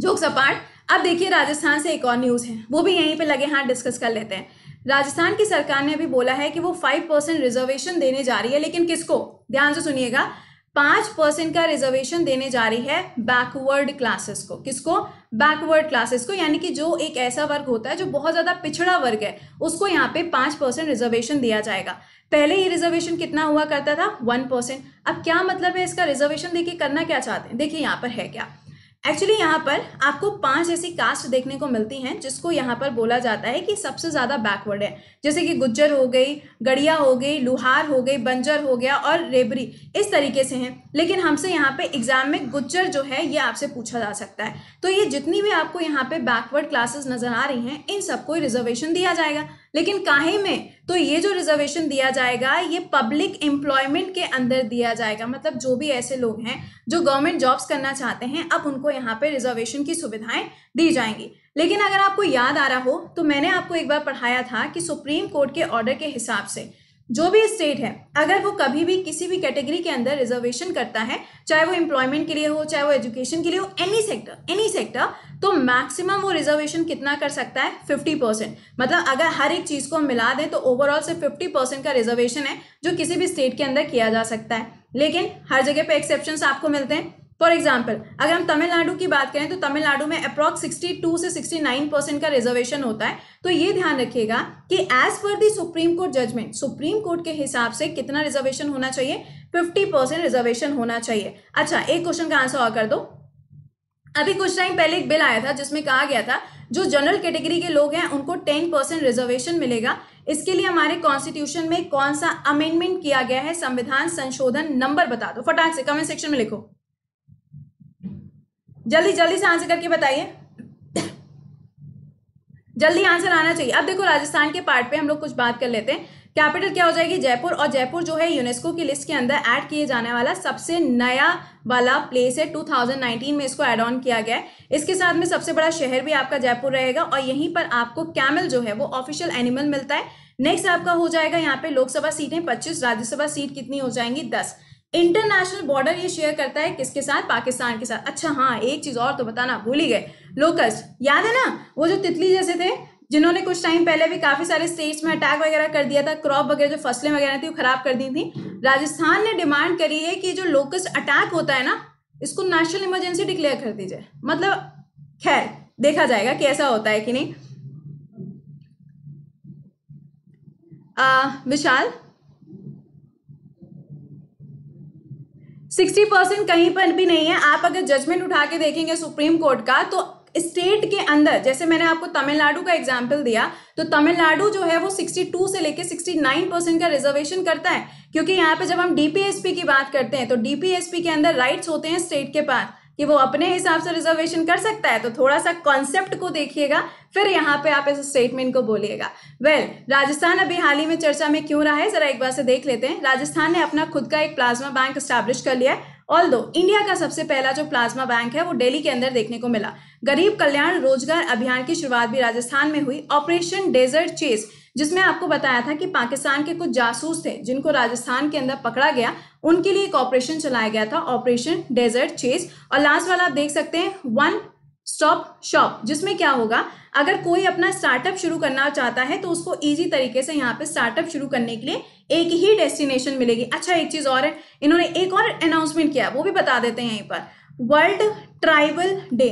जोक सपाट अब देखिए राजस्थान से एक और न्यूज़ है वो भी यहीं पर लगे हाथ डिस्कस कर लेते हैं राजस्थान की सरकार ने अभी बोला है कि वो फाइव परसेंट रिजर्वेशन देने जा रही है लेकिन किसको ध्यान से सुनिएगा पांच परसेंट का रिजर्वेशन देने जा रही है बैकवर्ड क्लासेस को किसको बैकवर्ड क्लासेस को यानी कि जो एक ऐसा वर्ग होता है जो बहुत ज़्यादा पिछड़ा वर्ग है उसको यहाँ पे पांच परसेंट रिजर्वेशन दिया जाएगा पहले ये रिजर्वेशन कितना हुआ करता था वन परसेंट अब क्या मतलब है इसका रिजर्वेशन देखिए करना क्या चाहते हैं देखिए यहाँ पर है क्या एक्चुअली यहाँ पर आपको पांच ऐसी कास्ट देखने को मिलती हैं जिसको यहाँ पर बोला जाता है कि सबसे ज़्यादा बैकवर्ड है जैसे कि गुज्जर हो गई गड़िया हो गई लुहार हो गई बंजर हो गया और रेबरी इस तरीके से हैं लेकिन हमसे यहाँ पे एग्जाम में गुज्जर जो है ये आपसे पूछा जा सकता है तो ये जितनी भी आपको यहाँ पे बैकवर्ड क्लासेस नज़र आ रही हैं इन सबको रिजर्वेशन दिया जाएगा लेकिन काहे में तो ये जो रिजर्वेशन दिया जाएगा ये पब्लिक एम्प्लॉयमेंट के अंदर दिया जाएगा मतलब जो भी ऐसे लोग हैं जो गवर्नमेंट जॉब्स करना चाहते हैं अब उनको यहाँ पे रिजर्वेशन की सुविधाएं दी जाएंगी लेकिन अगर आपको याद आ रहा हो तो मैंने आपको एक बार पढ़ाया था कि सुप्रीम कोर्ट के ऑर्डर के हिसाब से जो भी स्टेट है अगर वो कभी भी किसी भी कैटेगरी के अंदर रिजर्वेशन करता है चाहे वो एम्प्लॉयमेंट के लिए हो चाहे वो एजुकेशन के लिए हो एनी सेक्टर एनी सेक्टर तो मैक्सिमम वो रिजर्वेशन कितना कर सकता है फिफ्टी परसेंट मतलब अगर हर एक चीज़ को मिला दें तो ओवरऑल से फिफ्टी परसेंट का रिजर्वेशन है जो किसी भी स्टेट के अंदर किया जा सकता है लेकिन हर जगह पे एक्सेप्शन आपको मिलते हैं फॉर एग्जाम्पल अगर हम तमिलनाडु की बात करें तो तमिलनाडु में अप्रॉक्स 62 से 69 परसेंट का रिजर्वेशन होता है तो ये ध्यान रखिएगा कि एज पर the supreme court judgement supreme court के हिसाब से कितना रिजर्वेशन होना चाहिए 50 परसेंट रिजर्वेशन होना चाहिए अच्छा एक क्वेश्चन का आंसर और कर दो अभी कुछ टाइम पहले एक बिल आया था जिसमें कहा गया था जो जनरल कैटेगरी के लोग हैं उनको टेन परसेंट रिजर्वेशन मिलेगा इसके लिए हमारे कॉन्स्टिट्यूशन में कौन सा अमेंडमेंट किया गया है संविधान संशोधन नंबर बता दो फटाक से कमेंट सेक्शन में लिखो जल्दी जल्दी से आंसर करके बताइए जल्दी आंसर आना चाहिए अब देखो राजस्थान के पार्ट पे हम लोग कुछ बात कर लेते हैं कैपिटल क्या हो जाएगी जयपुर और जयपुर जो है यूनेस्को की लिस्ट के अंदर ऐड किए जाने वाला सबसे नया वाला प्लेस है 2019 में इसको एड ऑन किया गया है इसके साथ में सबसे बड़ा शहर भी आपका जयपुर रहेगा और यहीं पर आपको कैमल जो है वो ऑफिशियल एनिमल मिलता है नेक्स्ट आपका हो जाएगा यहाँ पे लोकसभा सीटें 25 राज्यसभा सीट कितनी हो जाएंगी दस इंटरनेशनल बॉर्डर ये शेयर करता है किसके साथ पाकिस्तान के साथ अच्छा हाँ एक चीज़ और तो बताना भूल ही गए लोकस्ट याद है ना वो जो तितली जैसे थे जिन्होंने कुछ टाइम पहले भी काफ़ी सारे स्टेट्स में अटैक वगैरह कर दिया था क्रॉप वगैरह जो फसलें वगैरह थी वो खराब कर दी थी राजस्थान ने डिमांड करी है कि जो लोकस्ट अटैक होता है ना इसको नेशनल इमरजेंसी डिक्लेयर कर दी जाए मतलब खैर देखा जाएगा कि ऐसा होता है कि नहीं आ, विशाल सिक्सटी परसेंट कहीं पर भी नहीं है आप अगर जजमेंट उठा के देखेंगे सुप्रीम कोर्ट का तो स्टेट के अंदर जैसे मैंने आपको तमिलनाडु का एग्जाम्पल दिया तो तमिलनाडु जो है वो 62 से लेके 69 परसेंट का रिजर्वेशन करता है क्योंकि यहाँ पे जब हम डीपीएसपी की बात करते हैं तो डीपीएसपी के अंदर राइट्स होते हैं स्टेट के पास कि वो अपने हिसाब से रिजर्वेशन कर सकता है तो थोड़ा सा कॉन्सेप्ट को देखिएगा फिर यहाँ पे आप इस स्टेटमेंट को बोलिएगा वेल well, राजस्थान अभी हाल ही में चर्चा में क्यों रहा है जरा एक बार से देख लेते हैं राजस्थान ने अपना खुद का एक प्लाज्मा बैंक स्टैब्लिश कर लिया है ऑल दो इंडिया का सबसे पहला जो प्लाज्मा बैंक है वो डेली के अंदर देखने को मिला गरीब कल्याण रोजगार अभियान की शुरुआत भी राजस्थान में हुई ऑपरेशन डेजर्ट चेस जिसमें आपको बताया था कि पाकिस्तान के कुछ जासूस थे जिनको राजस्थान के अंदर पकड़ा गया उनके लिए एक ऑपरेशन चलाया गया था ऑपरेशन डेजर्ट चेस और लास्ट वाला आप देख सकते हैं वन स्टॉप शॉप जिसमें क्या होगा अगर कोई अपना स्टार्टअप शुरू करना चाहता है तो उसको इजी तरीके से यहाँ पे स्टार्टअप शुरू करने के लिए एक ही डेस्टिनेशन मिलेगी अच्छा एक चीज़ और है इन्होंने एक और अनाउंसमेंट किया वो भी बता देते हैं यहीं पर वर्ल्ड ट्राइबल डे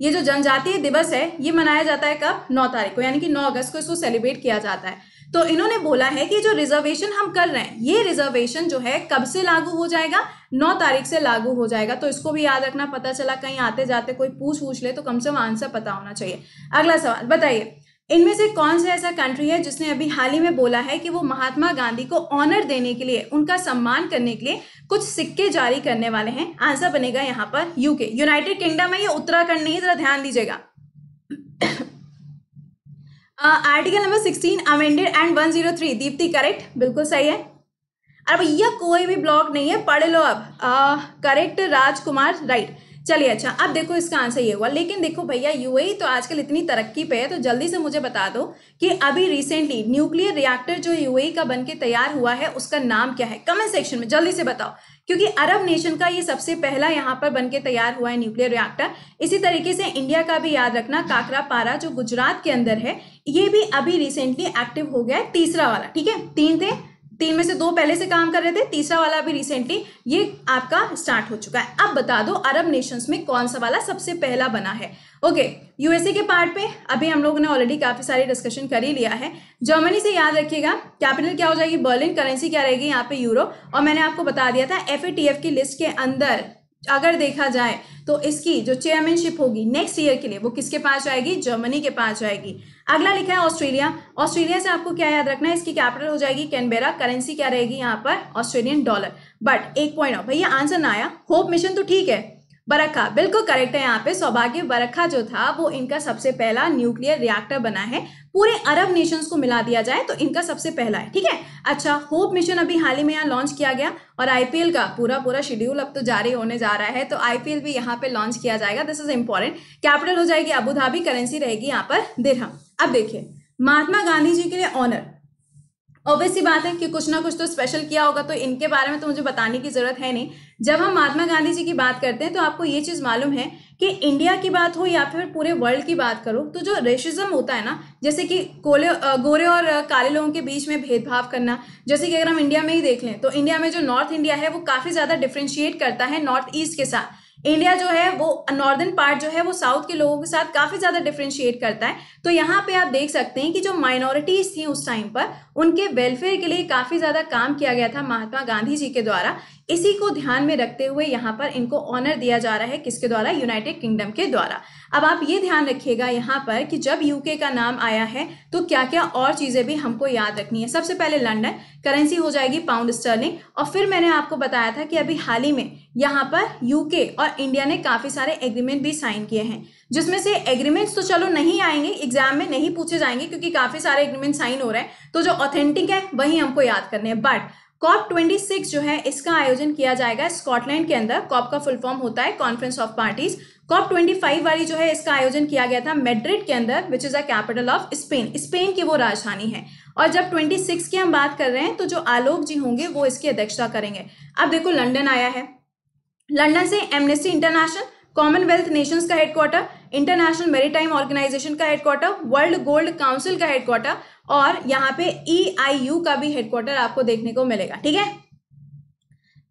ये जो जनजातीय दिवस है ये मनाया जाता है कब नौ तारीख को यानी कि नौ अगस्त को इसको सेलिब्रेट किया जाता है तो इन्होंने बोला है कि जो रिजर्वेशन हम कर रहे हैं ये रिजर्वेशन जो है कब से लागू हो जाएगा नौ तारीख से लागू हो जाएगा तो इसको भी याद रखना पता चला कहीं आते जाते कोई पूछ पूछ ले तो कम से कम आंसर पता होना चाहिए अगला सवाल बताइए इनमें से कौन सा ऐसा कंट्री है जिसने अभी हाल ही में बोला है कि वो महात्मा गांधी को ऑनर देने के लिए उनका सम्मान करने के लिए कुछ सिक्के जारी करने वाले हैं आंसर बनेगा यहाँ पर यूके यूनाइटेड किंगडम है ये उत्तराखंड नहीं जरा ध्यान दीजिएगा article number sixteen amended and one zero three Deepti correct बिल्कुल सही है अरे भैया कोई भी ब्लॉक नहीं है पढ़ लो अब करेक्ट uh, राजकुमार राइट चलिए अच्छा अब देखो इसका आंसर ये हुआ लेकिन देखो भैया यूएई e तो आजकल इतनी तरक्की पे है तो जल्दी से मुझे बता दो कि अभी रिसेंटली न्यूक्लियर रिएक्टर जो यूएई e का बन के तैयार हुआ है उसका नाम क्या है कमेंट सेक्शन में जल्दी से बताओ क्योंकि अरब नेशन का ये सबसे पहला यहाँ पर बन के तैयार हुआ है न्यूक्लियर रिएक्टर इसी तरीके से इंडिया का भी याद रखना काकरा पारा जो गुजरात के अंदर है ये भी अभी रिसेंटली एक्टिव हो गया है तीसरा वाला ठीक है तीन थे तीन में से दो पहले से काम कर रहे थे तीसरा वाला भी रिसेंटली ये आपका स्टार्ट हो चुका है अब बता दो अरब नेशंस में कौन सा वाला सबसे पहला बना है ओके यूएसए के पार्ट पे अभी हम लोगों ने ऑलरेडी काफ़ी सारी डिस्कशन कर ही लिया है जर्मनी से याद रखिएगा कैपिटल क्या हो जाएगी बर्लिन करेंसी क्या रहेगी यहाँ पे यूरो और मैंने आपको बता दिया था एफ की लिस्ट के अंदर अगर देखा जाए तो इसकी जो चेयरमैनशिप होगी नेक्स्ट ईयर के लिए वो किसके पास जाएगी जर्मनी के पास जाएगी अगला लिखा है ऑस्ट्रेलिया ऑस्ट्रेलिया से आपको क्या याद रखना है इसकी कैपिटल हो जाएगी कैनबेरा करेंसी क्या रहेगी यहाँ पर ऑस्ट्रेलियन डॉलर बट एक पॉइंट भैया आंसर ना आया होप मिशन तो ठीक है बरखा बिल्कुल करेक्ट है यहाँ पे सौभाग्य बरखा जो था वो इनका सबसे पहला न्यूक्लियर रिएक्टर बना है पूरे अरब नेशंस को मिला दिया जाए तो इनका सबसे पहला है ठीक है अच्छा होप मिशन अभी हाल ही में यहाँ लॉन्च किया गया और आईपीएल का पूरा पूरा शेड्यूल अब तो जारी होने जा रहा है तो आईपीएल भी यहाँ पे लॉन्च किया जाएगा दिस इज इंपॉर्टेंट कैपिटल हो जाएगी अबू धाबी करेंसी रहेगी यहाँ पर दिरहम अब देखिए महात्मा गांधी जी के लिए ऑनर ऑब्वियस ही बात है कि कुछ ना कुछ तो स्पेशल किया होगा तो इनके बारे में तो मुझे बताने की ज़रूरत है नहीं जब हम महात्मा गांधी जी की बात करते हैं तो आपको ये चीज़ मालूम है कि इंडिया की बात हो या फिर पूरे वर्ल्ड की बात करो तो जो रेशिज्म होता है ना जैसे कि कोले गोरे और काले लोगों के बीच में भेदभाव करना जैसे कि अगर हम इंडिया में ही देख लें तो इंडिया में जो नॉर्थ इंडिया है वो काफ़ी ज़्यादा डिफ्रेंशिएट करता है नॉर्थ ईस्ट के साथ इंडिया जो है वो नॉर्दर्न पार्ट जो है वो साउथ के लोगों के साथ काफ़ी ज़्यादा डिफ्रेंशिएट करता है तो यहाँ पे आप देख सकते हैं कि जो माइनॉरिटीज़ थी उस टाइम पर उनके वेलफेयर के लिए काफ़ी ज़्यादा काम किया गया था महात्मा गांधी जी के द्वारा इसी को ध्यान में रखते हुए यहाँ पर इनको ऑनर दिया जा रहा है किसके द्वारा यूनाइटेड किंगडम के द्वारा अब आप ये ध्यान रखिएगा यहाँ पर कि जब यूके का नाम आया है तो क्या क्या और चीज़ें भी हमको याद रखनी है सबसे पहले लंडन करेंसी हो जाएगी पाउंड स्टर्लिंग और फिर मैंने आपको बताया था कि अभी हाल ही में यहाँ पर यूके और इंडिया ने काफ़ी सारे एग्रीमेंट भी साइन किए हैं जिसमें से एग्रीमेंट्स तो चलो नहीं आएंगे एग्जाम में नहीं पूछे जाएंगे क्योंकि काफ़ी सारे एग्रीमेंट साइन हो रहे हैं तो जो ऑथेंटिक है वही हमको याद करने हैं बट कॉप ट्वेंटी सिक्स जो है इसका आयोजन किया जाएगा स्कॉटलैंड के अंदर कॉप का फुल फॉर्म होता है conference of parties COP twenty five वाली जो है इसका आयोजन किया गया था मेड्रिड के अंदर which is a capital of Spain Spain की वो राजधानी है और जब ट्वेंटी सिक्स की हम बात कर रहे हैं तो जो आलोक जी होंगे वो इसकी अध्यक्षता करेंगे अब देखो लंडन आया है लंडन से एमनेस्टी इंटरनेशनल कॉमनवेल्थ नेशंस का हेडक्वार्टर इंटरनेशनल मेरीटाइम ऑर्गेनाइजेशन का हेडक्वार्टर वर्ल्ड गोल्ड काउंसिल का हेडक्वार्टर और यहाँ पे ई e का भी हेडक्वार्टर आपको देखने को मिलेगा ठीक है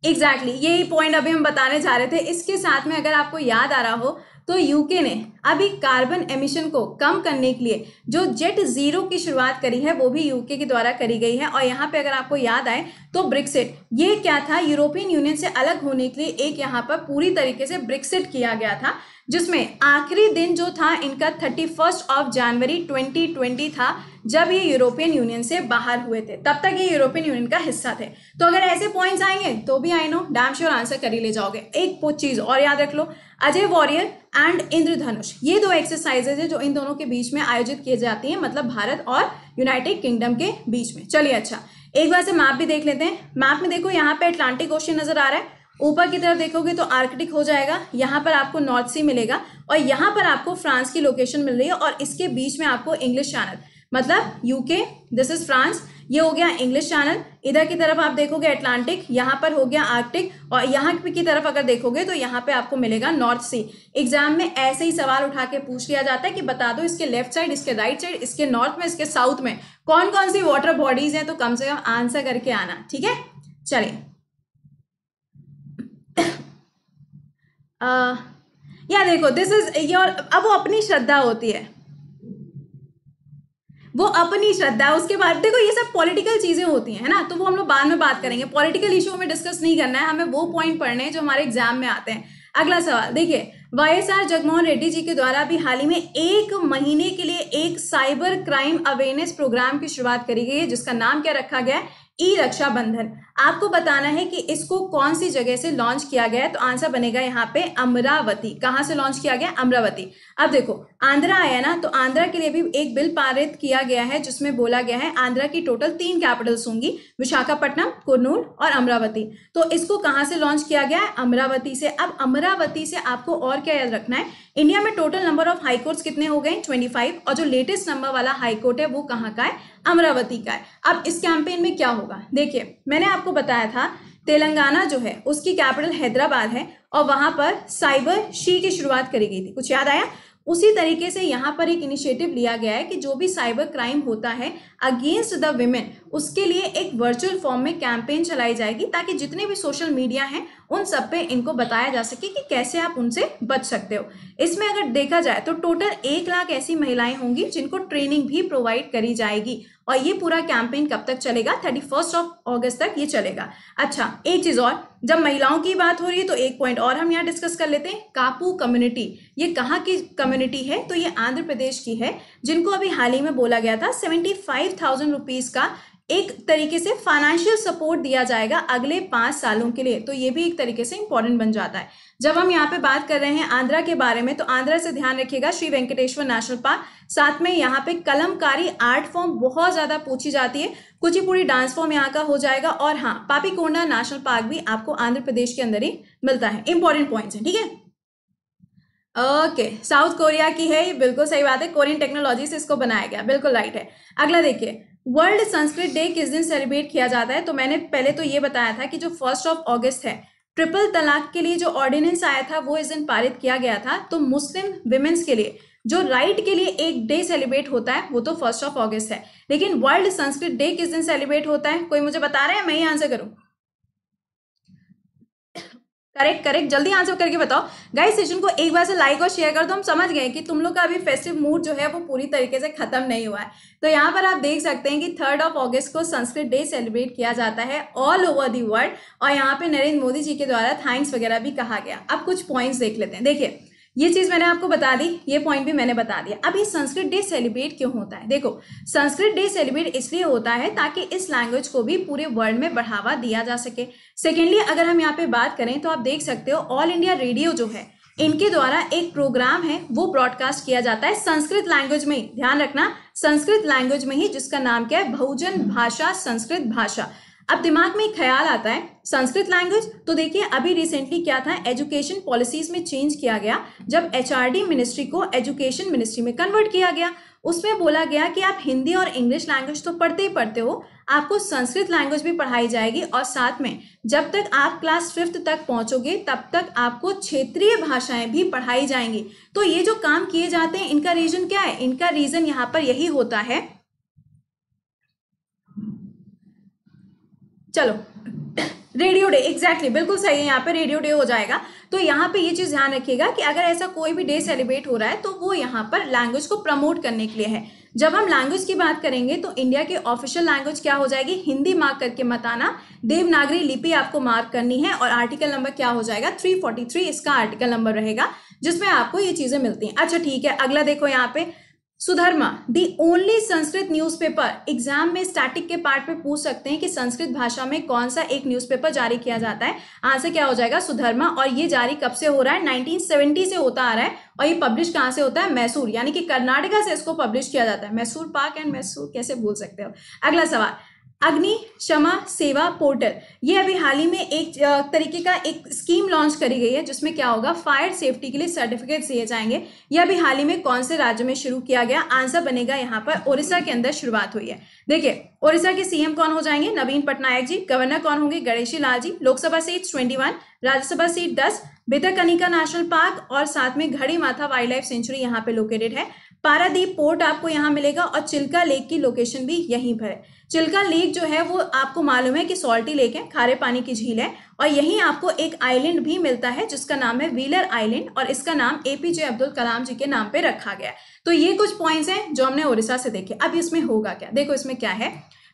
एग्जैक्टली exactly, यही पॉइंट अभी हम बताने जा रहे थे इसके साथ में अगर आपको याद आ रहा हो तो यूके ने अभी कार्बन एमिशन को कम करने के लिए जो जेट जीरो की शुरुआत करी है वो भी यूके के द्वारा करी गई है और यहाँ पे अगर आपको याद आए तो ब्रिक्सिट ये क्या था यूरोपियन यूनियन से अलग होने के लिए एक यहाँ पर पूरी तरीके से ब्रिक्सिट किया गया था जिसमें आखिरी दिन जो था इनका thirty first of January twenty twenty था जब ये यूरोपियन यूनियन से बाहर हुए थे तब तक ये यूरोपियन यूनियन का हिस्सा थे तो अगर ऐसे पॉइंट्स आएंगे तो भी I know damn sure answer कर ही ले जाओगे एक चीज़ और याद रख लो अजय वॉरियर एंड इंद्रधनुष ये दो एक्सरसाइजेज है जो इन दोनों के बीच में आयोजित किए जाती हैं मतलब भारत और यूनाइटेड किंगडम के बीच में चलिए अच्छा एक बार से मैप भी देख लेते हैं मैप में देखो यहाँ पे अटलांटिक ओशन नजर आ रहा है ऊपर की तरफ देखोगे तो आर्कटिक हो जाएगा यहाँ पर आपको नॉर्थ सी मिलेगा और यहाँ पर आपको फ्रांस की लोकेशन मिल रही है और इसके बीच में आपको इंग्लिश चैनल मतलब यूके दिस इज फ्रांस ये हो गया इंग्लिश चैनल इधर की तरफ आप देखोगे अटलांटिक यहाँ पर हो गया आर्कटिक और यहाँ की तरफ अगर देखोगे तो यहाँ पे आपको मिलेगा नॉर्थ सी एग्जाम में ऐसे ही सवाल उठा के पूछ लिया जाता है कि बता दो इसके लेफ्ट साइड इसके राइट साइड इसके नॉर्थ में इसके साउथ में कौन कौन सी वाटर बॉडीज हैं तो कम से कम आंसर करके आना ठीक है चले या देखो दिस इज योर अब वो अपनी श्रद्धा होती है वो अपनी श्रद्धा है उसके बाद देखो ये सब पॉलिटिकल चीज़ें होती हैं है ना तो वो हम लोग बाद में बात करेंगे पॉलिटिकल इशू हमें डिस्कस नहीं करना है हमें वो पॉइंट पढ़ने हैं जो हमारे एग्जाम में आते हैं अगला सवाल देखिए Y S R Jagmohan Reddy ji के द्वारा भी हाल ही में एक महीने के लिए एक साइबर क्राइम अवेयरनेस प्रोग्राम की शुरुआत करी गई है जिसका नाम क्या रखा गया है ई रक्षाबंधन आपको बताना है कि इसको कौन सी जगह से लॉन्च किया गया है तो आंसर बनेगा यहाँ पे अमरावती कहाँ से लॉन्च किया गया अमरावती अब देखो आंध्रा आया ना तो आंध्रा के लिए भी एक बिल पारित किया गया है जिसमें बोला गया है आंध्रा की टोटल तीन कैपिटल्स होंगी विशाखापट्टनम कुर्नूल और अमरावती तो इसको कहाँ से लॉन्च किया गया है अमरावती से अब अमरावती से आपको और क्या याद रखना है इंडिया में टोटल नंबर ऑफ हाईकोर्ट्स कितने हो गए ट्वेंटी फाइव और जो लेटेस्ट नंबर वाला हाईकोर्ट है वो कहाँ का है अमरावती का है अब इस कैंपेन में क्या होगा देखिए मैंने आप आपको बताया था तेलंगाना जो है उसकी कैपिटल हैदराबाद है और वहां पर साइबर शी की शुरुआत करी गई थी कुछ याद आया उसी तरीके से यहाँ पर एक इनिशिएटिव लिया गया है कि जो भी साइबर क्राइम होता है अगेंस्ट द वीमेन उसके लिए एक वर्चुअल फॉर्म में कैंपेन चलाई जाएगी ताकि जितने भी सोशल मीडिया हैं उन सब पे इनको बताया जा सके कि कैसे आप उनसे बच सकते हो इसमें अगर देखा जाए तो टोटल एक लाख ऐसी महिलाएं होंगी जिनको ट्रेनिंग भी प्रोवाइड करी जाएगी और ये पूरा कैंपेन कब तक चलेगा थर्टी फर्स्ट ऑफ ऑगस्ट तक ये चलेगा अच्छा एक चीज़ और जब महिलाओं की बात हो रही है तो एक पॉइंट और हम यहाँ डिस्कस कर लेते हैं कापू कम्युनिटी ये कहाँ की कम्युनिटी है तो ये आंध्र प्रदेश की है जिनको अभी हाल ही में बोला गया था सेवेंटी फाइव थाउजेंड रुपीज़ का एक तरीके से फाइनेंशियल सपोर्ट दिया जाएगा अगले पांच सालों के लिए तो ये भी एक तरीके से इंपॉर्टेंट बन जाता है जब हम यहाँ पे बात कर रहे हैं आंध्रा के बारे में तो आंध्रा से ध्यान रखिएगा श्री वेंकटेश्वर नेशनल पार्क साथ में यहाँ पे कलमकारी आर्ट फॉर्म बहुत ज़्यादा पूछी जाती है कुचिपुड़ी डांस फॉर्म यहाँ का हो जाएगा और हाँ पापीकोंडा नेशनल पार्क भी आपको आंध्र प्रदेश के अंदर ही मिलता है इंपॉर्टेंट पॉइंट है ठीक है ओके साउथ कोरिया की है ये बिल्कुल सही बात है कोरियन टेक्नोलॉजी से इसको बनाया गया बिल्कुल राइट है अगला देखिए वर्ल्ड संस्कृत डे किस दिन सेलिब्रेट किया जाता है तो मैंने पहले तो ये बताया था कि जो फर्स्ट ऑफ ऑगस्ट है ट्रिपल तलाक के लिए जो ऑर्डिनेंस आया था वो इस दिन पारित किया गया था तो मुस्लिम वुमेन्स के लिए जो राइट के लिए एक डे सेलिब्रेट होता है वो तो फर्स्ट ऑफ ऑगस्ट है लेकिन वर्ल्ड संस्कृत डे किस दिन सेलिब्रेट होता है कोई मुझे बता रहा है मैं ही आंसर करूँ करेक्ट करेक्ट जल्दी आंसर करके बताओ गाइस सेशन को एक बार से लाइक और शेयर कर दो हम समझ गए कि तुम लोग का अभी फेस्टिव मूड जो है वो पूरी तरीके से खत्म नहीं हुआ है तो यहाँ पर आप देख सकते हैं कि थर्ड ऑफ अगस्त को संस्कृत डे सेलिब्रेट किया जाता है ऑल ओवर दी वर्ल्ड और यहाँ पे नरेंद्र मोदी जी के द्वारा थैंक्स वगैरह भी कहा गया अब कुछ पॉइंट्स देख लेते हैं देखिए ये चीज़ मैंने आपको बता दी ये पॉइंट भी मैंने बता दिया अभी संस्कृत डे सेलिब्रेट क्यों होता है देखो संस्कृत डे सेलिब्रेट इसलिए होता है ताकि इस लैंग्वेज को भी पूरे वर्ल्ड में बढ़ावा दिया जा सके सेकेंडली अगर हम यहाँ पे बात करें तो आप देख सकते हो ऑल इंडिया रेडियो जो है इनके द्वारा एक प्रोग्राम है वो ब्रॉडकास्ट किया जाता है संस्कृत लैंग्वेज में ही ध्यान रखना संस्कृत लैंग्वेज में ही जिसका नाम क्या है बहुजन भाषा संस्कृत भाषा अब दिमाग में एक ख्याल आता है संस्कृत लैंग्वेज तो देखिए अभी रिसेंटली क्या था एजुकेशन पॉलिसीज में चेंज किया गया जब एचआरडी मिनिस्ट्री को एजुकेशन मिनिस्ट्री में कन्वर्ट किया गया उसमें बोला गया कि आप हिंदी और इंग्लिश लैंग्वेज तो पढ़ते ही पढ़ते हो आपको संस्कृत लैंग्वेज भी पढ़ाई जाएगी और साथ में जब तक आप क्लास फिफ्थ तक पहुंचोगे तब तक आपको क्षेत्रीय भाषाएं भी पढ़ाई जाएंगी तो ये जो काम किए जाते हैं इनका रीज़न क्या है इनका रीज़न यहाँ पर यही होता है चलो रेडियो डे एग्जैक्टली बिल्कुल सही है यहाँ पे रेडियो डे हो जाएगा तो यहाँ पे ये यह चीज़ ध्यान रखिएगा कि अगर ऐसा कोई भी डे सेलिब्रेट हो रहा है तो वो यहाँ पर लैंग्वेज को प्रमोट करने के लिए है जब हम लैंग्वेज की बात करेंगे तो इंडिया के ऑफिशियल लैंग्वेज क्या हो जाएगी हिंदी मार्क करके बताना देवनागरी लिपि आपको मार्क करनी है और आर्टिकल नंबर क्या हो जाएगा 343 इसका आर्टिकल नंबर रहेगा जिसमें आपको ये चीज़ें मिलती हैं अच्छा ठीक है अगला देखो यहाँ पे Sudharma the only Sanskrit newspaper exam में स्टैटिक के पार्ट में पूछ सकते हैं कि संस्कृत भाषा में कौन सा एक न्यूज़पेपर जारी किया जाता है आंसर क्या हो जाएगा सुधर्मा और ये जारी कब से हो रहा है 1970 से होता आ रहा है और ये पब्लिश कहाँ से होता है मैसूर यानी कि कर्नाटका से इसको पब्लिश किया जाता है मैसूर पार्क एंड मैसूर कैसे बोल सकते हो अगला सवाल अग्नि क्षमा सेवा पोर्टल ये अभी हाल ही में एक तरीके का एक स्कीम लॉन्च करी गई है जिसमें क्या होगा फायर सेफ्टी के लिए सर्टिफिकेट दिए जाएंगे ये अभी हाल ही में कौन से राज्य में शुरू किया गया आंसर बनेगा यहाँ पर ओडिशा के अंदर शुरुआत हुई है देखिए ओडिशा के सीएम कौन हो जाएंगे नवीन पटनायक जी गवर्नर कौन होंगे Ganeshi Lal ji Lok Sabha seat twenty Rajya Sabha seat दस बेतरकनिका नेशनल पार्क और साथ में घड़ी माथा वाइल्ड लाइफ सेंचुरी यहाँ पे लोकेटेड है पारादीप पोर्ट आपको यहाँ मिलेगा और चिल्का लेक की लोकेशन भी यहीं पर है चिल्का लेक जो है वो आपको मालूम है कि सॉल्टी लेक है खारे पानी की झील है और यहीं आपको एक आइलैंड भी मिलता है जिसका नाम है व्हीलर आइलैंड और इसका नाम एपीजे अब्दुल कलाम जी के नाम पे रखा गया तो ये कुछ पॉइंट्स हैं जो हमने ओडिशा से देखे अब इसमें होगा क्या देखो इसमें क्या है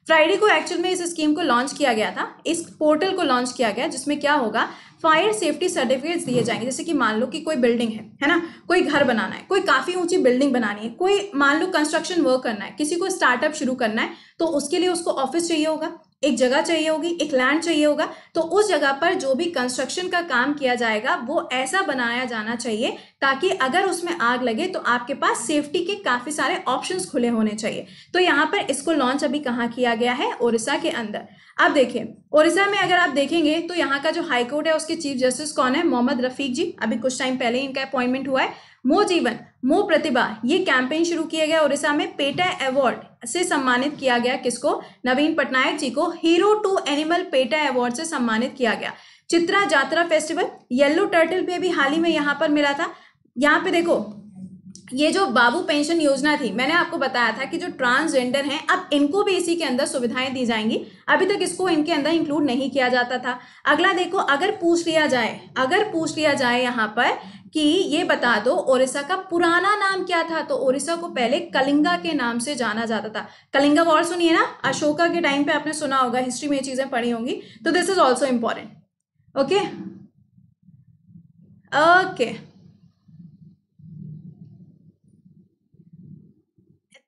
फ्राइडे को एक्चुअल में इस स्कीम को लॉन्च किया गया था इस पोर्टल को लॉन्च किया गया जिसमें क्या होगा फायर सेफ्टी सर्टिफिकेट्स दिए जाएंगे जैसे कि मान लो कि कोई बिल्डिंग है है ना कोई घर बनाना है कोई काफ़ी ऊंची बिल्डिंग बनानी है कोई मान लो कंस्ट्रक्शन वर्क करना है किसी को स्टार्टअप शुरू करना है तो उसके लिए उसको ऑफिस चाहिए होगा एक जगह चाहिए होगी एक लैंड चाहिए होगा तो उस जगह पर जो भी कंस्ट्रक्शन का काम किया जाएगा वो ऐसा बनाया जाना चाहिए ताकि अगर उसमें आग लगे तो आपके पास सेफ्टी के काफ़ी सारे ऑप्शंस खुले होने चाहिए तो यहाँ पर इसको लॉन्च अभी कहाँ किया गया है ओडिशा के अंदर अब देखिए ओडिशा में अगर आप देखेंगे तो यहाँ का जो हाईकोर्ट है उसके चीफ जस्टिस कौन है मोहम्मद रफीक जी अभी कुछ टाइम पहले ही इनका अपॉइंटमेंट हुआ है मो जीवन मो प्रतिभा ये कैंपेन शुरू किया गया ओडिशा में पेटा अवार्ड से सम्मानित किया गया किसको नवीन पटनायक जी को hero to animal PETA award से सम्मानित किया गया Chitra Jatra festival yellow turtle पे भी हाल ही में यहाँ पर मिला था यहाँ पे देखो ये जो बाबू पेंशन योजना थी मैंने आपको बताया था कि जो ट्रांसजेंडर हैं अब इनको भी इसी के अंदर सुविधाएं दी जाएंगी अभी तक इसको इनके अंदर इंक्लूड नहीं किया जाता था अगला देखो अगर पूछ लिया जाए अगर पूछ लिया जाए यहाँ पर कि ये बता दो ओरिसा का पुराना नाम क्या था तो ओरिसा को पहले कलिंगा के नाम से जाना जाता था कलिंगा वॉर सुनिए ना अशोका के टाइम पे आपने सुना होगा हिस्ट्री में ये चीज़ें पढ़ी होंगी तो this is also important okay okay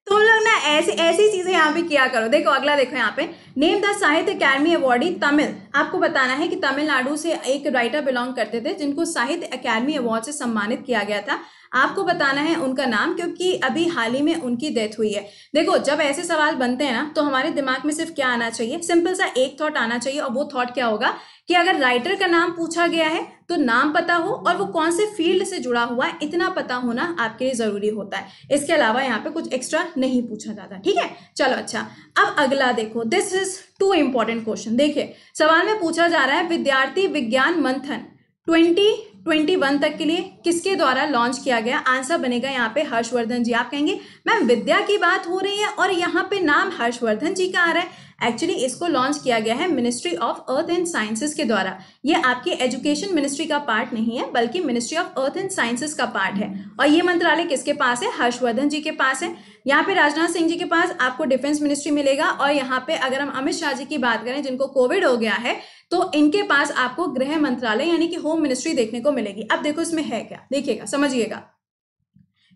तुम लोग ना ऐसी ऐसी चीज़ें यहाँ पे किया करो देखो अगला देखो यहाँ पे name the Sahitya academy awardee Tamil आपको बताना है कि तमिलनाडु से एक राइटर बिलोंग करते थे जिनको साहित्य अकेडमी अवार्ड से सम्मानित किया गया था आपको बताना है उनका नाम क्योंकि अभी हाल ही में उनकी डेथ हुई है देखो जब ऐसे सवाल बनते हैं ना तो हमारे दिमाग में सिर्फ क्या आना चाहिए सिंपल सा एक थॉट आना चाहिए और वो थॉट क्या होगा कि अगर राइटर का नाम पूछा गया है तो नाम पता हो और वो कौन से फील्ड से जुड़ा हुआ है इतना पता होना आपके लिए ज़रूरी होता है इसके अलावा यहाँ पे कुछ एक्स्ट्रा नहीं पूछा जाता ठीक है चलो अच्छा अब अगला देखो this is too important question देखिए सवाल में पूछा जा रहा है विद्यार्थी विज्ञान मंथन ट्वेंटी वन तक के लिए किसके द्वारा लॉन्च किया गया आंसर बनेगा यहाँ पे हर्षवर्धन जी आप कहेंगे मैम विद्या की बात हो रही है और यहाँ पे नाम हर्षवर्धन जी का आ रहा है एक्चुअली इसको लॉन्च किया गया है ministry of earth and sciences के द्वारा ये आपकी एजुकेशन मिनिस्ट्री का पार्ट नहीं है बल्कि ministry of earth and sciences का पार्ट है और ये मंत्रालय किसके पास है हर्षवर्धन जी के पास है यहाँ पे राजनाथ सिंह जी के पास आपको डिफेंस मिनिस्ट्री मिलेगा और यहाँ पे अगर हम अमित शाह जी की बात करें जिनको कोविड हो गया है तो इनके पास आपको गृह मंत्रालय यानी कि होम मिनिस्ट्री देखने को मिलेगी अब देखो इसमें है क्या देखिएगा समझिएगा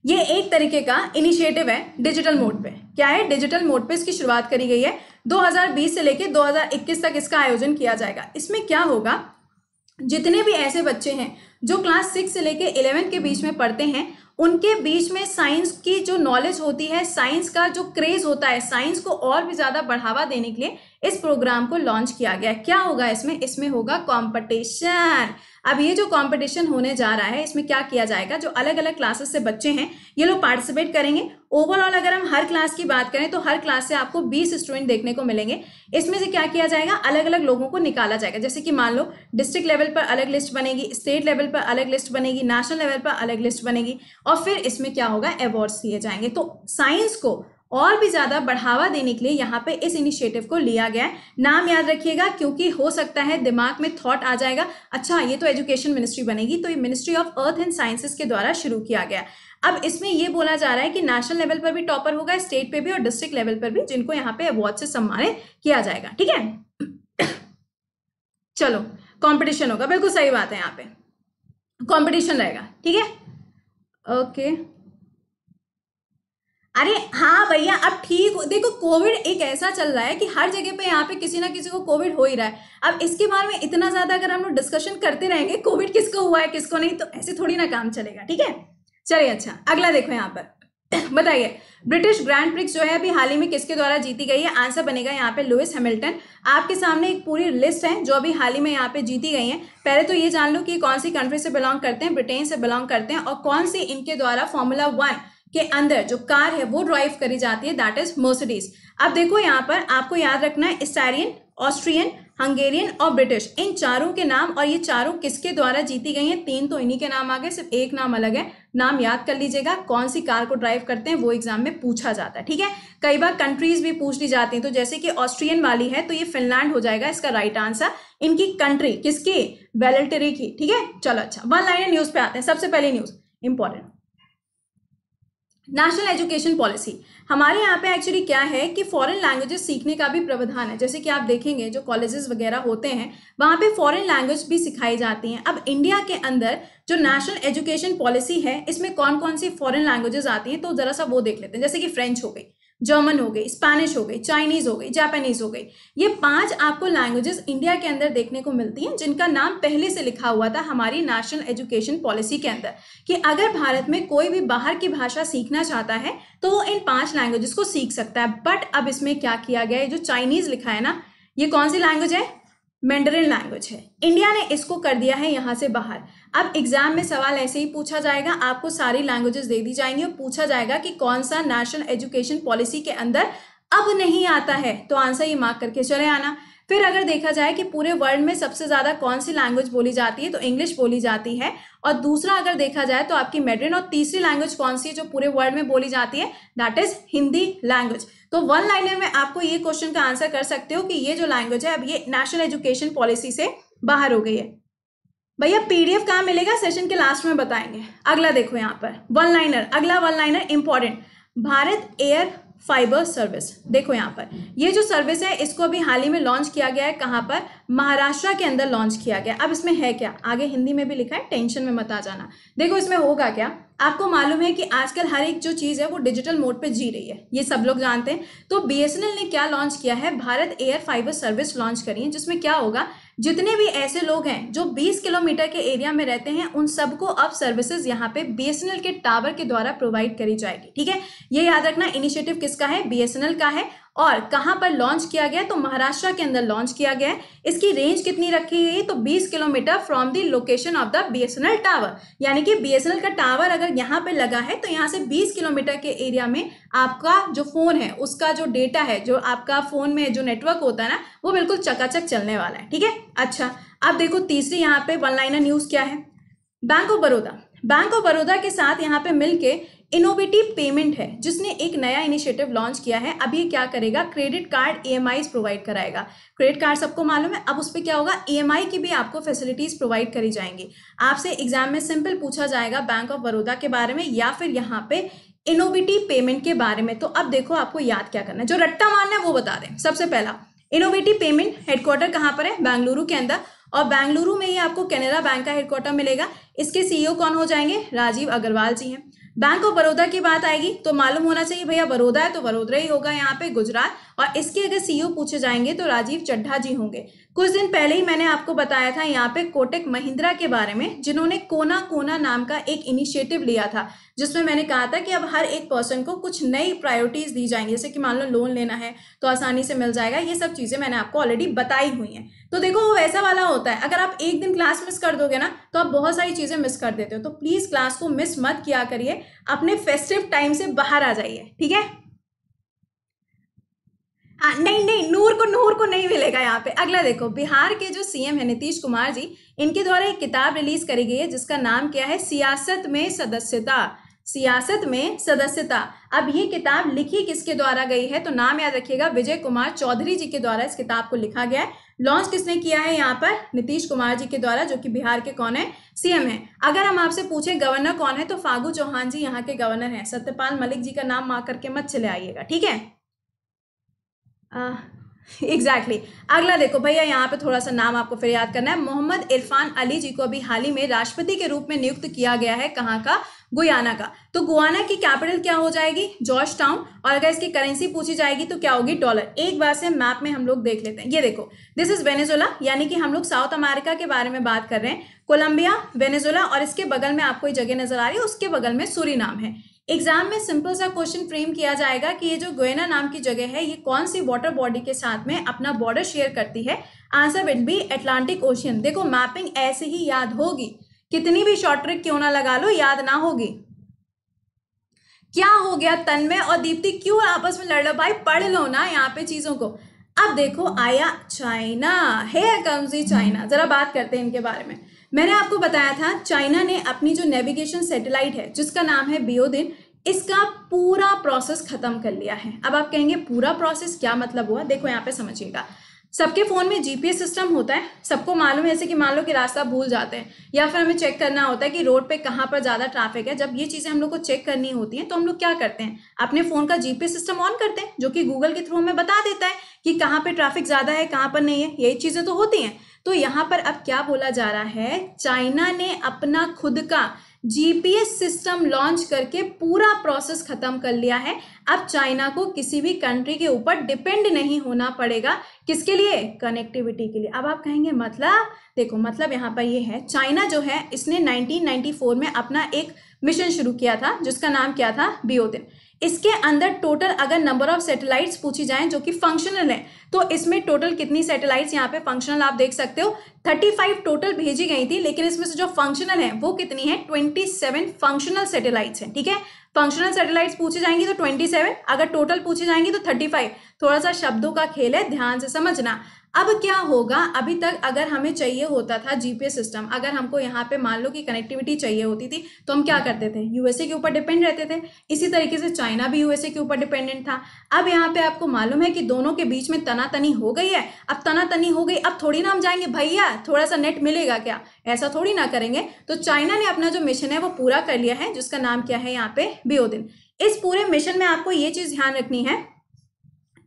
ये एक तरीके का इनिशिएटिव है डिजिटल मोड पे क्या है डिजिटल मोड पे इसकी शुरुआत करी गई है 2020 से लेकर 2021 तक इसका आयोजन किया जाएगा इसमें क्या होगा जितने भी ऐसे बच्चे हैं जो क्लास सिक्स से लेकर इलेवेंथ के बीच में पढ़ते हैं उनके बीच में साइंस की जो नॉलेज होती है साइंस का जो क्रेज होता है साइंस को और भी ज़्यादा बढ़ावा देने के लिए इस प्रोग्राम को लॉन्च किया गया क्या होगा इसमें इसमें होगा कंपटीशन अब ये जो कंपटीशन होने जा रहा है इसमें क्या किया जाएगा जो अलग अलग क्लासेस से बच्चे हैं ये लोग पार्टिसिपेट करेंगे ओवरऑल अगर हम हर क्लास की बात करें तो हर क्लास से आपको 20 स्टूडेंट देखने को मिलेंगे इसमें से क्या किया जाएगा अलग अलग लोगों को निकाला जाएगा जैसे कि मान लो डिस्ट्रिक्ट लेवल पर अलग लिस्ट बनेगी स्टेट लेवल पर अलग लिस्ट बनेगी नेशनल लेवल पर अलग लिस्ट बनेगी और फिर इसमें क्या होगा अवार्ड्स दिए जाएंगे तो साइंस को और भी ज़्यादा बढ़ावा देने के लिए यहाँ पे इस इनिशिएटिव को लिया गया है नाम याद रखिएगा क्योंकि हो सकता है दिमाग में थॉट आ जाएगा अच्छा ये तो एजुकेशन मिनिस्ट्री बनेगी तो ये ministry of earth and sciences के द्वारा शुरू किया गया अब इसमें ये बोला जा रहा है कि नेशनल लेवल पर भी टॉपर होगा स्टेट पर भी और डिस्ट्रिक्ट लेवल पर भी जिनको यहाँ पे अवार्ड से सम्मानित किया जाएगा ठीक है चलो कॉम्पिटिशन होगा बिल्कुल सही बात है यहाँ पे कॉम्पिटिशन रहेगा ठीक है ओके okay. अरे हाँ भैया अब ठीक हो देखो कोविड एक ऐसा चल रहा है कि हर जगह पे यहाँ पे किसी ना किसी को कोविड हो ही रहा है अब इसके बारे में इतना ज़्यादा अगर हम लोग डिस्कशन करते रहेंगे कोविड किसको हुआ है किसको नहीं तो ऐसे थोड़ी ना काम चलेगा ठीक है चलिए अच्छा अगला देखो यहाँ पर बताइए ब्रिटिश ग्रैंड प्रिक्स जो है अभी हाल ही में किसके द्वारा जीती गई है आंसर बनेगा यहाँ पे लुइस हैमिल्टन आपके सामने एक पूरी लिस्ट है जो अभी हाल ही में यहाँ पे जीती गई है पहले तो ये जान लो कि कौन सी कंट्री से बिलोंग करते हैं ब्रिटेन से बिलोंग करते हैं और कौन सी इनके द्वारा फॉर्मूला वन के अंदर जो कार है वो ड्राइव करी जाती है दैट इज मर्सिडीज अब देखो यहाँ पर आपको याद रखना है इसारियन ऑस्ट्रियन हंगेरियन और ब्रिटिश इन चारों के नाम और ये चारों किसके द्वारा जीती गई हैं तीन तो इन्हीं के नाम आ गए सिर्फ एक नाम अलग है नाम याद कर लीजिएगा कौन सी कार को ड्राइव करते हैं वो एग्जाम में पूछा जाता है ठीक है कई बार कंट्रीज भी पूछ ली जाती हैं तो जैसे कि ऑस्ट्रियन वाली है तो ये फिनलैंड हो जाएगा इसका राइट आंसर इनकी कंट्री किसकी वेलेटरी की ठीक है चलो अच्छा वन लाइन न्यूज पे आते हैं सबसे पहले news important national education policy हमारे यहाँ पे एक्चुअली क्या है कि फॉरेन लैंग्वेजेस सीखने का भी प्रावधान है जैसे कि आप देखेंगे जो कॉलेजेस वगैरह होते हैं वहाँ पे फॉरेन लैंग्वेज भी सिखाई जाती हैं अब इंडिया के अंदर जो नेशनल एजुकेशन पॉलिसी है इसमें कौन कौन सी फॉरेन लैंग्वेजेस आती हैं तो ज़रा सा वो देख लेते हैं जैसे कि फ्रेंच हो गई जर्मन हो गई स्पेनिश हो गई चाइनीज हो गई जापानीज हो गई ये पांच आपको लैंग्वेजेस इंडिया के अंदर देखने को मिलती हैं जिनका नाम पहले से लिखा हुआ था हमारी नेशनल एजुकेशन पॉलिसी के अंदर कि अगर भारत में कोई भी बाहर की भाषा सीखना चाहता है तो वो इन पांच लैंग्वेजेस को सीख सकता है बट अब इसमें क्या किया गया है जो चाइनीज लिखा है ना ये कौन सी लैंग्वेज है मैंडरिन लैंग्वेज है इंडिया ने इसको कर दिया है यहाँ से बाहर अब एग्जाम में सवाल ऐसे ही पूछा जाएगा आपको सारी लैंग्वेजेस दे दी जाएंगी और पूछा जाएगा कि कौन सा नेशनल एजुकेशन पॉलिसी के अंदर अब नहीं आता है तो आंसर ये मार्क करके चले आना फिर अगर देखा जाए कि पूरे वर्ल्ड में सबसे ज़्यादा कौन सी लैंग्वेज बोली जाती है तो इंग्लिश बोली जाती है और दूसरा अगर देखा जाए तो आपकी मेड्रिन और तीसरी लैंग्वेज कौन सी है जो पूरे वर्ल्ड में बोली जाती है दैट इज हिंदी लैंग्वेज तो वन लाइनर में आपको ये क्वेश्चन का आंसर कर सकते हो कि ये जो लैंग्वेज है अब ये नेशनल एजुकेशन पॉलिसी से बाहर हो गई है भैया पीडीएफ कहाँ मिलेगा सेशन के लास्ट में बताएंगे अगला देखो यहाँ पर वन लाइनर अगला one liner important Bharat air fibre service देखो यहाँ पर ये जो सर्विस है इसको अभी हाल ही में लॉन्च किया गया है कहाँ पर महाराष्ट्र के अंदर लॉन्च किया गया अब इसमें है क्या आगे हिंदी में भी लिखा है टेंशन में मत आ जाना देखो इसमें होगा क्या आपको मालूम है कि आजकल हर एक जो चीज़ है वो डिजिटल मोड पे जी रही है ये सब लोग जानते हैं तो बी ने क्या लॉन्च किया है Bharat air fibre service launch करी है जिसमें क्या होगा जितने भी ऐसे लोग हैं जो 20 किलोमीटर के एरिया में रहते हैं उन सबको अब सर्विसेज यहाँ पे बी के टावर के द्वारा प्रोवाइड करी जाएगी ठीक है ये याद रखना इनिशिएटिव किसका है बी का है और कहाँ पर लॉन्च किया गया तो महाराष्ट्र के अंदर लॉन्च किया गया है इसकी रेंज कितनी रखी गई तो 20 kilometre from the location of the BSNL tower यानी कि बीएसएनएल का टावर अगर यहाँ पे लगा है तो यहाँ से 20 किलोमीटर के एरिया में आपका जो फ़ोन है उसका जो डेटा है जो आपका फ़ोन में जो नेटवर्क होता है ना वो बिल्कुल चकाचक चलने वाला है ठीक है अच्छा अब देखो तीसरी यहाँ पे वन लाइनर न्यूज़ क्या है bank of Baroda bank of Baroda के साथ यहाँ पे मिलके इनोवेटिव पेमेंट है जिसने एक नया इनिशिएटिव लॉन्च किया है अब ये क्या करेगा क्रेडिट कार्ड ई प्रोवाइड कराएगा क्रेडिट कार्ड सबको मालूम है अब उस पर क्या होगा ई e की भी आपको फैसिलिटीज़ प्रोवाइड करी जाएंगी आपसे एग्जाम में सिंपल पूछा जाएगा बैंक ऑफ बड़ौदा के बारे में या फिर यहाँ पे इनोवेटिव पेमेंट के बारे में तो अब देखो आपको याद क्या करना है जो रट्टा मारना है वो बता दें सबसे पहला इनोवेटिव पेमेंट हेडक्वार्टर कहाँ पर है बेंगलुरु के अंदर और बेंगलुरु में ही आपको कैनरा बैंक का हेडक्वार्टर मिलेगा इसके सीईओ e कौन हो जाएंगे राजीव अग्रवाल जी हैं बैंक ऑफ बड़ौदा की बात आएगी तो मालूम होना चाहिए भैया बड़ौदा है तो बड़ोदरा ही होगा यहाँ पे गुजरात और इसके अगर सीईओ e पूछे जाएंगे तो राजीव चड्ढा जी होंगे कुछ दिन पहले ही मैंने आपको बताया था यहाँ पे कोटेक महिंद्रा के बारे में जिन्होंने कोना कोना नाम का एक इनिशिएटिव लिया था जिसमें मैंने कहा था कि अब हर एक पर्सन को कुछ नई प्रायोरिटीज दी जाएंगी जैसे कि मान लो लोन लेना है तो आसानी से मिल जाएगा ये सब चीज़ें मैंने आपको ऑलरेडी बताई हुई हैं तो देखो वो वैसा वाला होता है अगर आप एक दिन क्लास मिस कर दोगे ना तो आप बहुत सारी चीज़ें मिस कर देते हो तो प्लीज़ क्लास को मिस मत किया करिए अपने फेस्टिव टाइम से बाहर आ जाइए ठीक है आ, हाँ, नहीं नहीं नूर को नूर को नहीं मिलेगा यहाँ पे अगला देखो बिहार के जो सीएम है नीतीश कुमार जी इनके द्वारा एक किताब रिलीज करी गई है जिसका नाम क्या है सियासत में सदस्यता सियासत में सदस्यता अब ये किताब लिखी किसके द्वारा गई है तो नाम याद रखिएगा विजय कुमार चौधरी जी के द्वारा इस किताब को लिखा गया है लॉन्च किसने किया है यहाँ पर नीतीश कुमार जी के द्वारा जो कि बिहार के कौन है सीएम है अगर हम आपसे पूछें गवर्नर कौन है तो फागू चौहान जी यहाँ के गवर्नर हैं सत्यपाल मलिक जी का नाम माँ करके मत चले आइएगा ठीक है एग्जैक्टली exactly. अगला देखो भैया यहाँ पे थोड़ा सा नाम आपको फिर याद करना है मोहम्मद इरफान अली जी को अभी हाल ही में राष्ट्रपति के रूप में नियुक्त किया गया है कहाँ का गुयाना का तो गुआना की कैपिटल क्या हो जाएगी जॉर्ज टाउन और अगर इसकी करेंसी पूछी जाएगी तो क्या होगी डॉलर एक बार से मैप में हम लोग देख लेते हैं ये देखो दिस इज वेनेजोला यानी कि हम लोग साउथ अमेरिका के बारे में बात कर रहे हैं कोलंबिया वेनेजोला और इसके बगल में आपको ये जगह नजर आ रही है उसके बगल में सूरी है एग्जाम में सिंपल सा क्वेश्चन फ्रेम किया जाएगा कि ये जो गोयना नाम की जगह है ये कौन सी वाटर बॉडी के साथ में अपना बॉर्डर शेयर करती है answer will be Atlantic ocean देखो मैपिंग ऐसे ही याद होगी कितनी भी शॉर्ट ट्रिक क्यों ना लगा लो याद ना होगी क्या हो गया तन्मय और दीप्ति क्यों आपस में लड़ लो भाई पढ़ लो ना यहाँ पे चीजों को अब देखो आया चाइना हे कम्स चाइना जरा बात करते हैं इनके बारे में मैंने आपको बताया था चाइना ने अपनी जो नेविगेशन सैटेलाइट है जिसका नाम है बियोदिन इसका पूरा प्रोसेस खत्म कर लिया है अब आप कहेंगे पूरा प्रोसेस क्या मतलब हुआ देखो यहाँ पे समझिएगा सबके फ़ोन में जीपीएस सिस्टम होता है सबको मालूम है ऐसे कि मान लो कि रास्ता भूल जाते हैं या फिर हमें चेक करना होता है कि रोड पे कहाँ पर ज़्यादा ट्रैफिक है जब ये चीज़ें हम लोग को चेक करनी होती हैं तो हम लोग क्या करते हैं अपने फ़ोन का जीपीएस सिस्टम ऑन करते हैं जो कि गूगल के थ्रू हमें बता देता है कि कहाँ पर ट्रैफिक ज़्यादा है कहाँ पर नहीं है यही चीज़ें तो होती हैं तो यहाँ पर अब क्या बोला जा रहा है चाइना ने अपना खुद का जीपीएस सिस्टम लॉन्च करके पूरा प्रोसेस खत्म कर लिया है अब चाइना को किसी भी कंट्री के ऊपर डिपेंड नहीं होना पड़ेगा किसके लिए कनेक्टिविटी के लिए अब आप कहेंगे मतलब देखो मतलब यहाँ पर ये यह है चाइना जो है इसने 1994 में अपना एक मिशन शुरू किया था जिसका नाम क्या था बीओदिन इसके अंदर टोटल अगर नंबर ऑफ सैटेलाइट्स पूछी जाए जो कि फंक्शनल है तो इसमें टोटल कितनी सैटेलाइट्स यहाँ पे फंक्शनल आप देख सकते हो 35 टोटल भेजी गई थी लेकिन इसमें से जो फंक्शनल है वो कितनी है 27 फंक्शनल सैटेलाइट्स हैं ठीक है फंक्शनल सैटेलाइट्स पूछी जाएंगी तो 27 अगर टोटल पूछी जाएंगी तो 35 थोड़ा सा शब्दों का खेल है ध्यान से समझना अब क्या होगा अभी तक अगर हमें चाहिए होता था जीपीएस सिस्टम अगर हमको यहाँ पे मान लो कि कनेक्टिविटी चाहिए होती थी तो हम क्या करते थे यूएसए के ऊपर डिपेंड रहते थे इसी तरीके से चाइना भी यूएसए के ऊपर डिपेंडेंट था अब यहाँ पे आपको मालूम है कि दोनों के बीच में तनातनी हो गई है अब तनातनी हो गई अब थोड़ी ना हम जाएंगे भैया थोड़ा सा नेट मिलेगा क्या ऐसा थोड़ी ना करेंगे तो चाइना ने अपना जो मिशन है वो पूरा कर लिया है जिसका नाम क्या है यहाँ पे बियोदिन इस पूरे मिशन में आपको ये चीज़ ध्यान रखनी है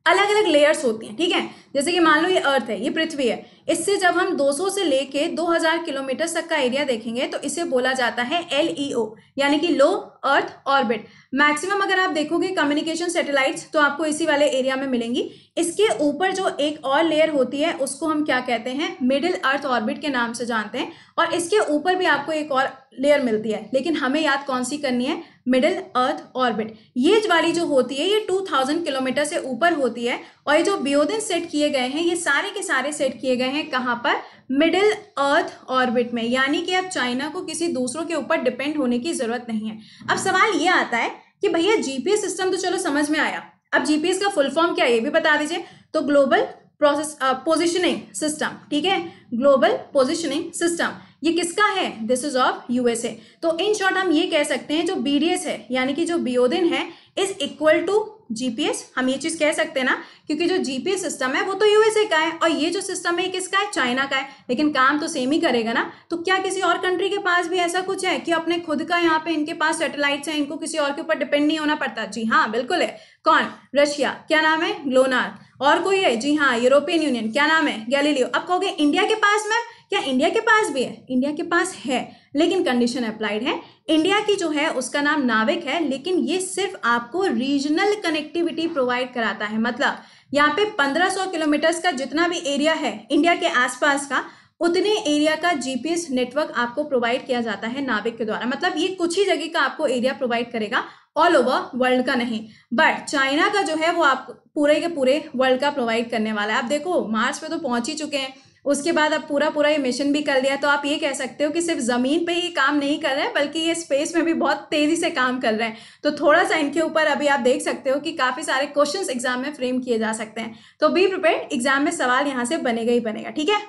अलग अलग लेयर्स होती हैं ठीक है जैसे कि मान लो ये अर्थ है ये पृथ्वी है इससे जब हम 200 से लेके 2000 किलोमीटर तक का एरिया देखेंगे तो इसे बोला जाता है एल e यानी कि लो अर्थ ऑर्बिट मैक्सिमम अगर आप देखोगे कम्युनिकेशन सैटेलाइट्स तो आपको इसी वाले एरिया में मिलेंगी इसके ऊपर जो एक और लेयर होती है उसको हम क्या कहते हैं मिडिल अर्थ ऑर्बिट के नाम से जानते हैं और इसके ऊपर भी आपको एक और लेयर मिलती है लेकिन हमें याद कौन सी करनी है मिडिल अर्थ ऑर्बिट ये वाली जो होती है ये 2000 किलोमीटर से ऊपर होती है और ये जो बियोदिन सेट किए गए हैं ये सारे के सारे सेट किए गए हैं कहाँ पर मिडिल अर्थ ऑर्बिट में यानी कि अब चाइना को किसी दूसरों के ऊपर डिपेंड होने की ज़रूरत नहीं है अब सवाल ये आता है कि भैया जीपीएस सिस्टम तो चलो समझ में आया अब जीपीएस का फुल फॉर्म क्या है ये भी बता दीजिए तो ग्लोबल प्रोसेस पोजिशनिंग सिस्टम ठीक है ग्लोबल पोजिशनिंग सिस्टम ये किसका है दिस इज ऑफ यूएसए तो इन शॉर्ट हम ये कह सकते हैं जो बीडीएस है यानी कि जो बीओदिन है इज इक्वल टू जीपीएस हम ये चीज कह सकते हैं ना क्योंकि जो जीपीएस सिस्टम है वो तो यूएसए का है और ये जो सिस्टम है किसका है चाइना का है लेकिन काम तो सेम ही करेगा ना तो क्या किसी और कंट्री के पास भी ऐसा कुछ है कि अपने खुद का यहाँ पे इनके पास सैटेलाइट्स हैं इनको किसी और के ऊपर डिपेंड नहीं होना पड़ता जी हाँ बिल्कुल है कौन रशिया क्या नाम है ग्लोनार और कोई है जी हाँ यूरोपियन यूनियन क्या नाम है गैलीलियो अब कहोगे इंडिया के पास में क्या इंडिया के पास भी है इंडिया के पास है लेकिन कंडीशन अप्लाइड है इंडिया की जो है उसका नाम नाविक है लेकिन ये सिर्फ आपको रीजनल कनेक्टिविटी प्रोवाइड कराता है मतलब यहाँ पे 1500 किलोमीटर्स का जितना भी एरिया है इंडिया के आसपास का उतने एरिया का जीपीएस नेटवर्क आपको प्रोवाइड किया जाता है नाविक के द्वारा मतलब ये कुछ ही जगह का आपको एरिया प्रोवाइड करेगा ऑल ओवर वर्ल्ड का नहीं बट चाइना का जो है वो आप पूरे के पूरे वर्ल्ड का प्रोवाइड करने वाला है आप देखो मार्च पे तो पहुंच ही चुके हैं उसके बाद अब पूरा पूरा ये मिशन भी कर लिया तो आप ये कह सकते हो कि सिर्फ ज़मीन पे ही काम नहीं कर रहे हैं बल्कि ये स्पेस में भी बहुत तेज़ी से काम कर रहे हैं तो थोड़ा सा इनके ऊपर अभी आप देख सकते हो कि काफ़ी सारे क्वेश्चंस एग्जाम में फ्रेम किए जा सकते हैं तो बी प्रिपेयर एग्जाम में सवाल यहाँ से बनेगा ही बनेगा ठीक है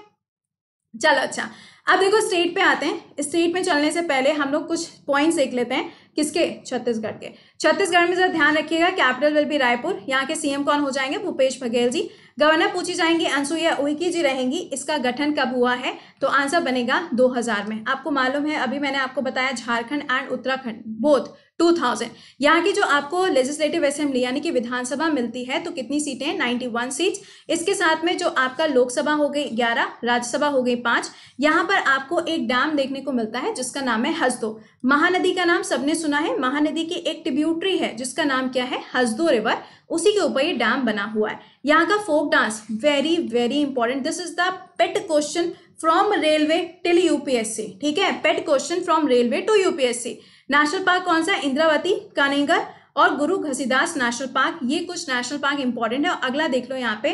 चलो अच्छा अब देखो स्ट्रीट पे आते हैं स्ट्रीट में चलने से पहले हम लोग कुछ पॉइंट्स देख लेते हैं किसके छत्तीसगढ़ के छत्तीसगढ़ में जरा ध्यान रखिएगा कैपिटल विल बी रायपुर यहाँ के सीएम कौन हो जाएंगे भूपेश बघेल जी गवर्नर पूछी जाएंगी अनसुईया उइकी जी रहेंगी इसका गठन कब हुआ है तो आंसर बनेगा 2000 में आपको मालूम है अभी मैंने आपको बताया Jharkhand and Uttarakhand both two thousand यहाँ की जो आपको लेजिस्लेटिव असेंबली यानी कि विधानसभा मिलती है तो कितनी सीटें हैं वन सीट इसके साथ में जो आपका लोकसभा हो गई ग्यारह राज्यसभा हो गई पांच यहाँ पर आपको एक डैम देखने को मिलता है जिसका नाम है हजदो महानदी का नाम सबने सुना है महानदी की एक ट्रिब्यूटरी है जिसका नाम क्या है हसदो रिवर उसी के ऊपर ये डैम बना हुआ है यहाँ का folk dance very very important this is the pet question from railway till UPSC ठीक है pet question from railway to UPSC national park कौन सा इंद्रावती कानेंगर और गुरु घसीदास नेशनल पार्क ये कुछ नेशनल पार्क इंपॉर्टेंट है और अगला देख लो यहाँ पे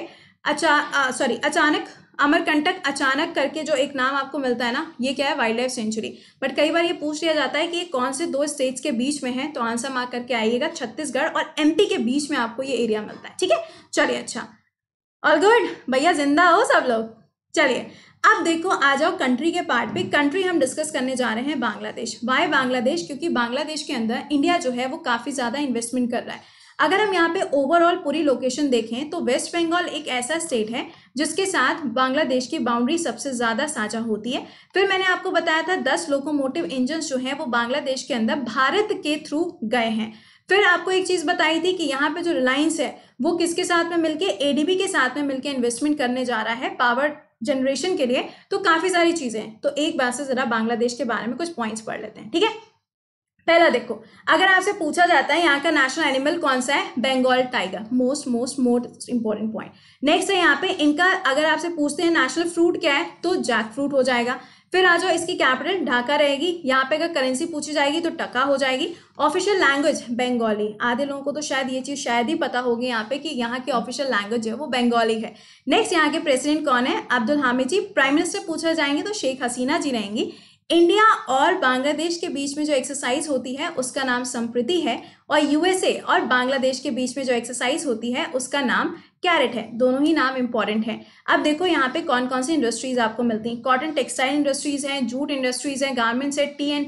अचा सॉरी अचानक अमरकंटक अचानक करके जो एक नाम आपको मिलता है ना ये क्या है वाइल्ड लाइफ सेंचुरी बट कई बार ये पूछ लिया जाता है कि ये कौन से दो स्टेट्स के बीच में है तो आंसर मार करके आइएगा छत्तीसगढ़ और एमपी के बीच में आपको ये एरिया मिलता है ठीक है चलिए अच्छा ऑल गुड भैया जिंदा हो सब लोग चलिए अब देखो आ जाओ कंट्री के पार्ट पे कंट्री हम डिस्कस करने जा रहे हैं बांग्लादेश वाई बांग्लादेश क्योंकि बांग्लादेश के अंदर इंडिया जो है वो काफ़ी ज़्यादा इन्वेस्टमेंट कर रहा है अगर हम यहाँ पे ओवरऑल पूरी लोकेशन देखें तो वेस्ट बंगाल एक ऐसा स्टेट है जिसके साथ बांग्लादेश की बाउंड्री सबसे ज़्यादा साझा होती है फिर मैंने आपको बताया था दस लोकोमोटिव इंजन जो हैं वो बांग्लादेश के अंदर भारत के थ्रू गए हैं फिर आपको एक चीज़ बताई थी कि यहाँ पे जो रिलायंस है वो किसके साथ में मिलके एडीबी के साथ में मिलके इन्वेस्टमेंट करने जा रहा है पावर जनरेशन के लिए तो काफ़ी सारी चीज़ें हैं तो एक बात से ज़रा बांग्लादेश के बारे में कुछ पॉइंट्स पढ़ लेते हैं ठीक है पहला देखो अगर आपसे पूछा जाता है यहाँ का नेशनल एनिमल कौन सा है Bengal tiger most most most important point next है यहाँ पे इनका अगर आपसे पूछते हैं नेशनल फ्रूट क्या है तो जैक फ्रूट हो जाएगा फिर आ जाओ इसकी कैपिटल ढाका रहेगी यहाँ पे अगर करेंसी पूछी जाएगी तो टका हो जाएगी ऑफिशियल लैंग्वेज बंगाली आधे लोगों को तो शायद ये चीज़ शायद ही पता होगी यहाँ पे कि यहाँ की ऑफिशियल लैंग्वेज है वो बंगाली है नेक्स्ट यहाँ के प्रेसिडेंट कौन है अब्दुल हामिद जी प्राइम मिनिस्टर पूछा जाएंगे तो शेख हसीना जी रहेंगी इंडिया और बांग्लादेश के बीच में जो एक्सरसाइज होती है उसका नाम संप्रति है और यूएसए और बांग्लादेश के बीच में जो एक्सरसाइज होती है उसका नाम कैरेट है दोनों ही नाम इंपॉर्टेंट हैं अब देखो यहाँ पे कौन कौन सी इंडस्ट्रीज आपको मिलती हैं कॉटन टेक्सटाइल इंडस्ट्रीज हैं जूट इंडस्ट्रीज हैं गारमेंट्स है टी एंड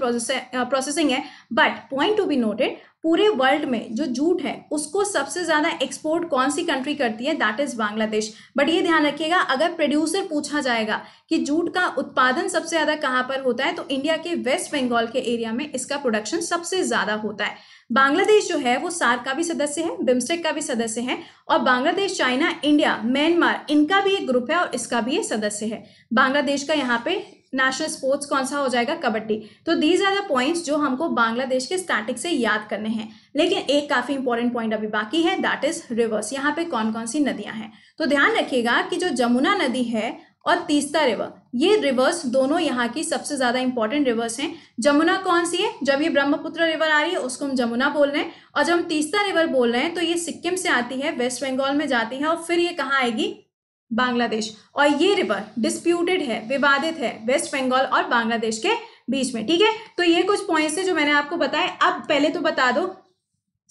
प्रोसेसिंग है but point to be noted पूरे वर्ल्ड में जो जूट है उसको सबसे ज़्यादा एक्सपोर्ट कौन सी कंट्री करती है दैट इज़ बांग्लादेश बट ये ध्यान रखिएगा अगर प्रोड्यूसर पूछा जाएगा कि जूट का उत्पादन सबसे ज़्यादा कहाँ पर होता है तो इंडिया के वेस्ट बंगाल के एरिया में इसका प्रोडक्शन सबसे ज़्यादा होता है बांग्लादेश जो है वो सार्क का भी सदस्य है बिम्स्टेक का भी सदस्य है और बांग्लादेश चाइना इंडिया म्यांमार इनका भी एक ग्रुप है और इसका भी ये सदस्य है बांग्लादेश का यहाँ पे नेशनल स्पोर्ट्स कौन सा हो जाएगा कबड्डी तो दीज आर द पॉइंट्स जो हमको बांग्लादेश के स्टैटिक से याद करने हैं लेकिन एक काफ़ी इंपॉर्टेंट पॉइंट अभी बाकी है दैट इज रिवर्स यहाँ पे कौन कौन सी नदियां हैं तो ध्यान रखिएगा कि जो जमुना नदी है और तीस्ता रिवर ये रिवर्स दोनों यहाँ की सबसे ज़्यादा इंपॉर्टेंट रिवर्स हैं जमुना कौन सी है जब ये ब्रह्मपुत्र रिवर आ रही है उसको हम जमुना बोल रहे हैं और जब हम तीस्ता रिवर बोल रहे हैं तो ये सिक्किम से आती है वेस्ट बंगाल में जाती है और फिर ये कहाँ आएगी बांग्लादेश और ये रिवर डिस्प्यूटेड है विवादित है वेस्ट बंगाल और बांग्लादेश के बीच में ठीक है तो ये कुछ पॉइंट्स है जो मैंने आपको बताए अब पहले तो बता दो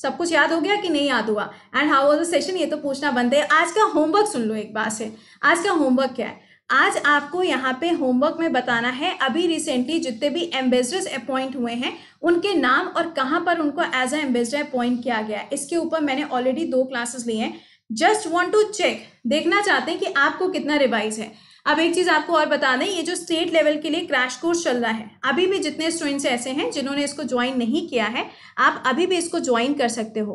सब कुछ याद हो गया कि नहीं याद हुआ and how was the session ये तो पूछना बनते है आज का होमवर्क सुन लो एक बार से आज का होमवर्क क्या है आज आपको यहाँ पे होमवर्क में बताना है अभी रिसेंटली जितने भी एम्बेसडर्स अपॉइंट हुए हैं उनके नाम और कहाँ पर उनको एज ए एम्बेसडर अपॉइंट किया गया है इसके ऊपर मैंने ऑलरेडी दो क्लासेस लिए हैं जस्ट वॉन्ट टू चेक देखना चाहते हैं कि आपको कितना रिवाइज है अब एक चीज़ आपको और बता दें ये जो स्टेट लेवल के लिए क्रैश कोर्स चल रहा है अभी भी जितने स्टूडेंट्स ऐसे हैं जिन्होंने इसको ज्वाइन नहीं किया है आप अभी भी इसको ज्वाइन कर सकते हो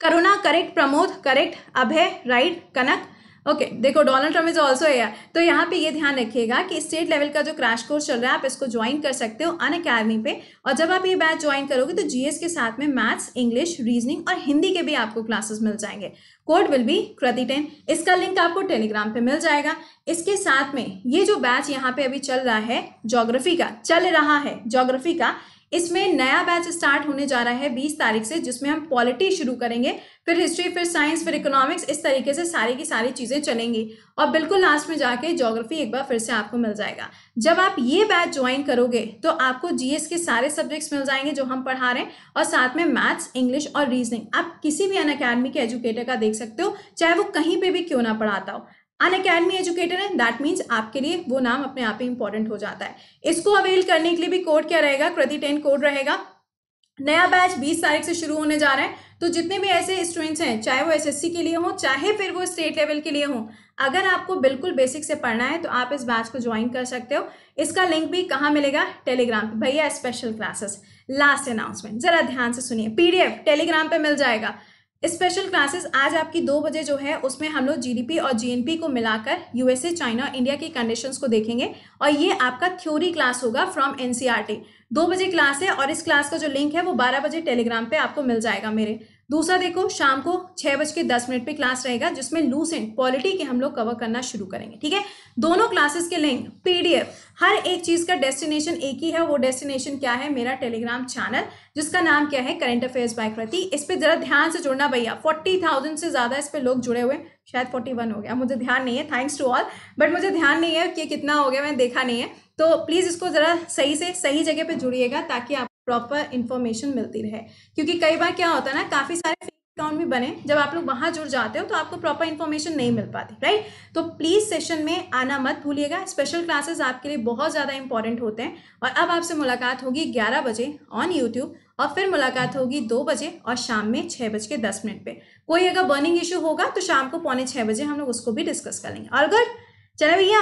Karuna correct Pramod correct Abhay right Kanak okay okay, देखो Donald Trump is also air तो यहाँ पे ये ध्यान रखिएगा कि स्टेट लेवल का जो क्रैश कोर्स चल रहा है आप इसको ज्वाइन कर सकते हो अन अकेडमी पे और जब आप ये बैच ज्वाइन करोगे तो जीएस के साथ में मैथ्स इंग्लिश रीजनिंग और हिंदी के भी आपको क्लासेस मिल जाएंगे code will be Krati ten इसका लिंक आपको टेलीग्राम पे मिल जाएगा इसके साथ में ये जो बैच यहाँ पे अभी चल रहा है जोग्राफी का चल रहा है जोग्राफी का इसमें नया बैच स्टार्ट होने जा रहा है बीस तारीख से जिसमें हम पॉलिटी शुरू करेंगे फिर हिस्ट्री फिर साइंस फिर इकोनॉमिक्स इस तरीके से सारी की सारी चीज़ें चलेंगी और बिल्कुल लास्ट में जाके जोग्राफी एक बार फिर से आपको मिल जाएगा जब आप ये बैच ज्वाइन करोगे तो आपको जीएस के सारे सब्जेक्ट्स मिल जाएंगे जो हम पढ़ा रहे हैं और साथ में मैथ्स इंग्लिश और रीजनिंग आप किसी भी अन के एजुकेटर का देख सकते हो चाहे वो कहीं पर भी क्यों ना पढ़ाता हो अन अकेडमी एजुकेटर है दैट मीन्स आपके लिए वो नाम अपने आप ही इंपॉर्टेंट हो जाता है इसको अवेल करने के लिए भी कोड क्या रहेगा कृति टेन कोड रहेगा नया बैच 20 तारीख से शुरू होने जा रहा है तो जितने भी ऐसे स्टूडेंट्स हैं चाहे वो एसएससी के लिए हो चाहे फिर वो स्टेट लेवल के लिए हो अगर आपको बिल्कुल बेसिक से पढ़ना है तो आप इस बैच को ज्वाइन कर सकते हो इसका लिंक भी कहाँ मिलेगा टेलीग्राम पे भैया स्पेशल क्लासेस लास्ट अनाउंसमेंट जरा ध्यान से सुनिए पीडीएफ टेलीग्राम पे मिल जाएगा स्पेशल क्लासेस आज आपकी दो बजे जो है उसमें हम लोग जीडीपी और जीएनपी को मिलाकर यूएसए चाइना इंडिया की कंडीशंस को देखेंगे और ये आपका थ्योरी क्लास होगा फ्रॉम एनसीआरटी e दो बजे क्लास है और इस क्लास का जो लिंक है वो बारह बजे टेलीग्राम पे आपको मिल जाएगा मेरे दूसरा देखो शाम को छः बज के दस मिनट पर क्लास रहेगा जिसमें लूसेंट क्वालिटी के हम लोग कवर करना शुरू करेंगे ठीक है दोनों क्लासेस के लिंक पीडीएफ हर एक चीज़ का डेस्टिनेशन एक ही है वो डेस्टिनेशन क्या है मेरा टेलीग्राम चैनल जिसका नाम क्या है करंट अफेयर्स बाय कृति इस पर ज़रा ध्यान से जुड़ना भैया फोर्टी थाउजेंड से ज़्यादा इस पर लोग जुड़े हुए शायद फोर्टी वन हो गया मुझे ध्यान नहीं है थैंक्स टू ऑल बट मुझे ध्यान नहीं है कि कितना हो गया मैंने देखा नहीं है तो प्लीज़ इसको ज़रा सही से सही जगह पर जुड़िएगा ताकि आप प्रॉपर इन्फॉर्मेशन मिलती रहे क्योंकि कई बार क्या होता है ना काफ़ी सारे अकाउंट भी बने जब आप लोग वहाँ जुड़ जाते हो तो आपको प्रॉपर इन्फॉर्मेशन नहीं मिल पाती राइट तो प्लीज़ सेशन में आना मत भूलिएगा स्पेशल क्लासेस आपके लिए बहुत ज़्यादा इंपॉर्टेंट होते हैं और अब आपसे मुलाकात होगी ग्यारह बजे ऑन यूट्यूब और फिर मुलाकात होगी दो बजे और शाम में छः बज के दस मिनट पे कोई अगर बर्निंग इशू होगा तो शाम को पौने छः बजे हम लोग उसको भी डिस्कस करेंगे और गुड चले भैया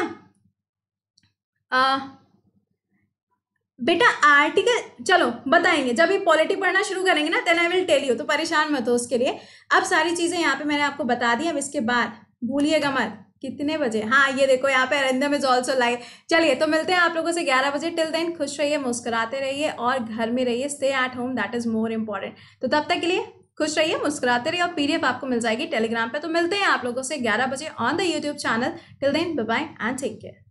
बेटा आर्टिकल चलो बताएंगे जब ये पॉलिटिक पढ़ना शुरू करेंगे ना then I will tell you तो परेशान मत हो उसके लिए अब सारी चीज़ें यहाँ पे मैंने आपको बता दी अब इसके बाद भूलिएगा मत कितने बजे हाँ ये देखो यहाँ पे अरिंदम इज ऑल्सो लाइव चलिए तो मिलते हैं आप लोगों से 11 बजे टिल देन खुश रहिए मुस्कुराते रहिए और घर में रहिए stay at home that is more important तो तब तक के लिए खुश रहिए मुस्कुराते रहिए और पी आपको मिल जाएगी टेलीग्राम पर तो मिलते हैं आप लोगों से ग्यारह बजे on the YouTube channel till then bye and take care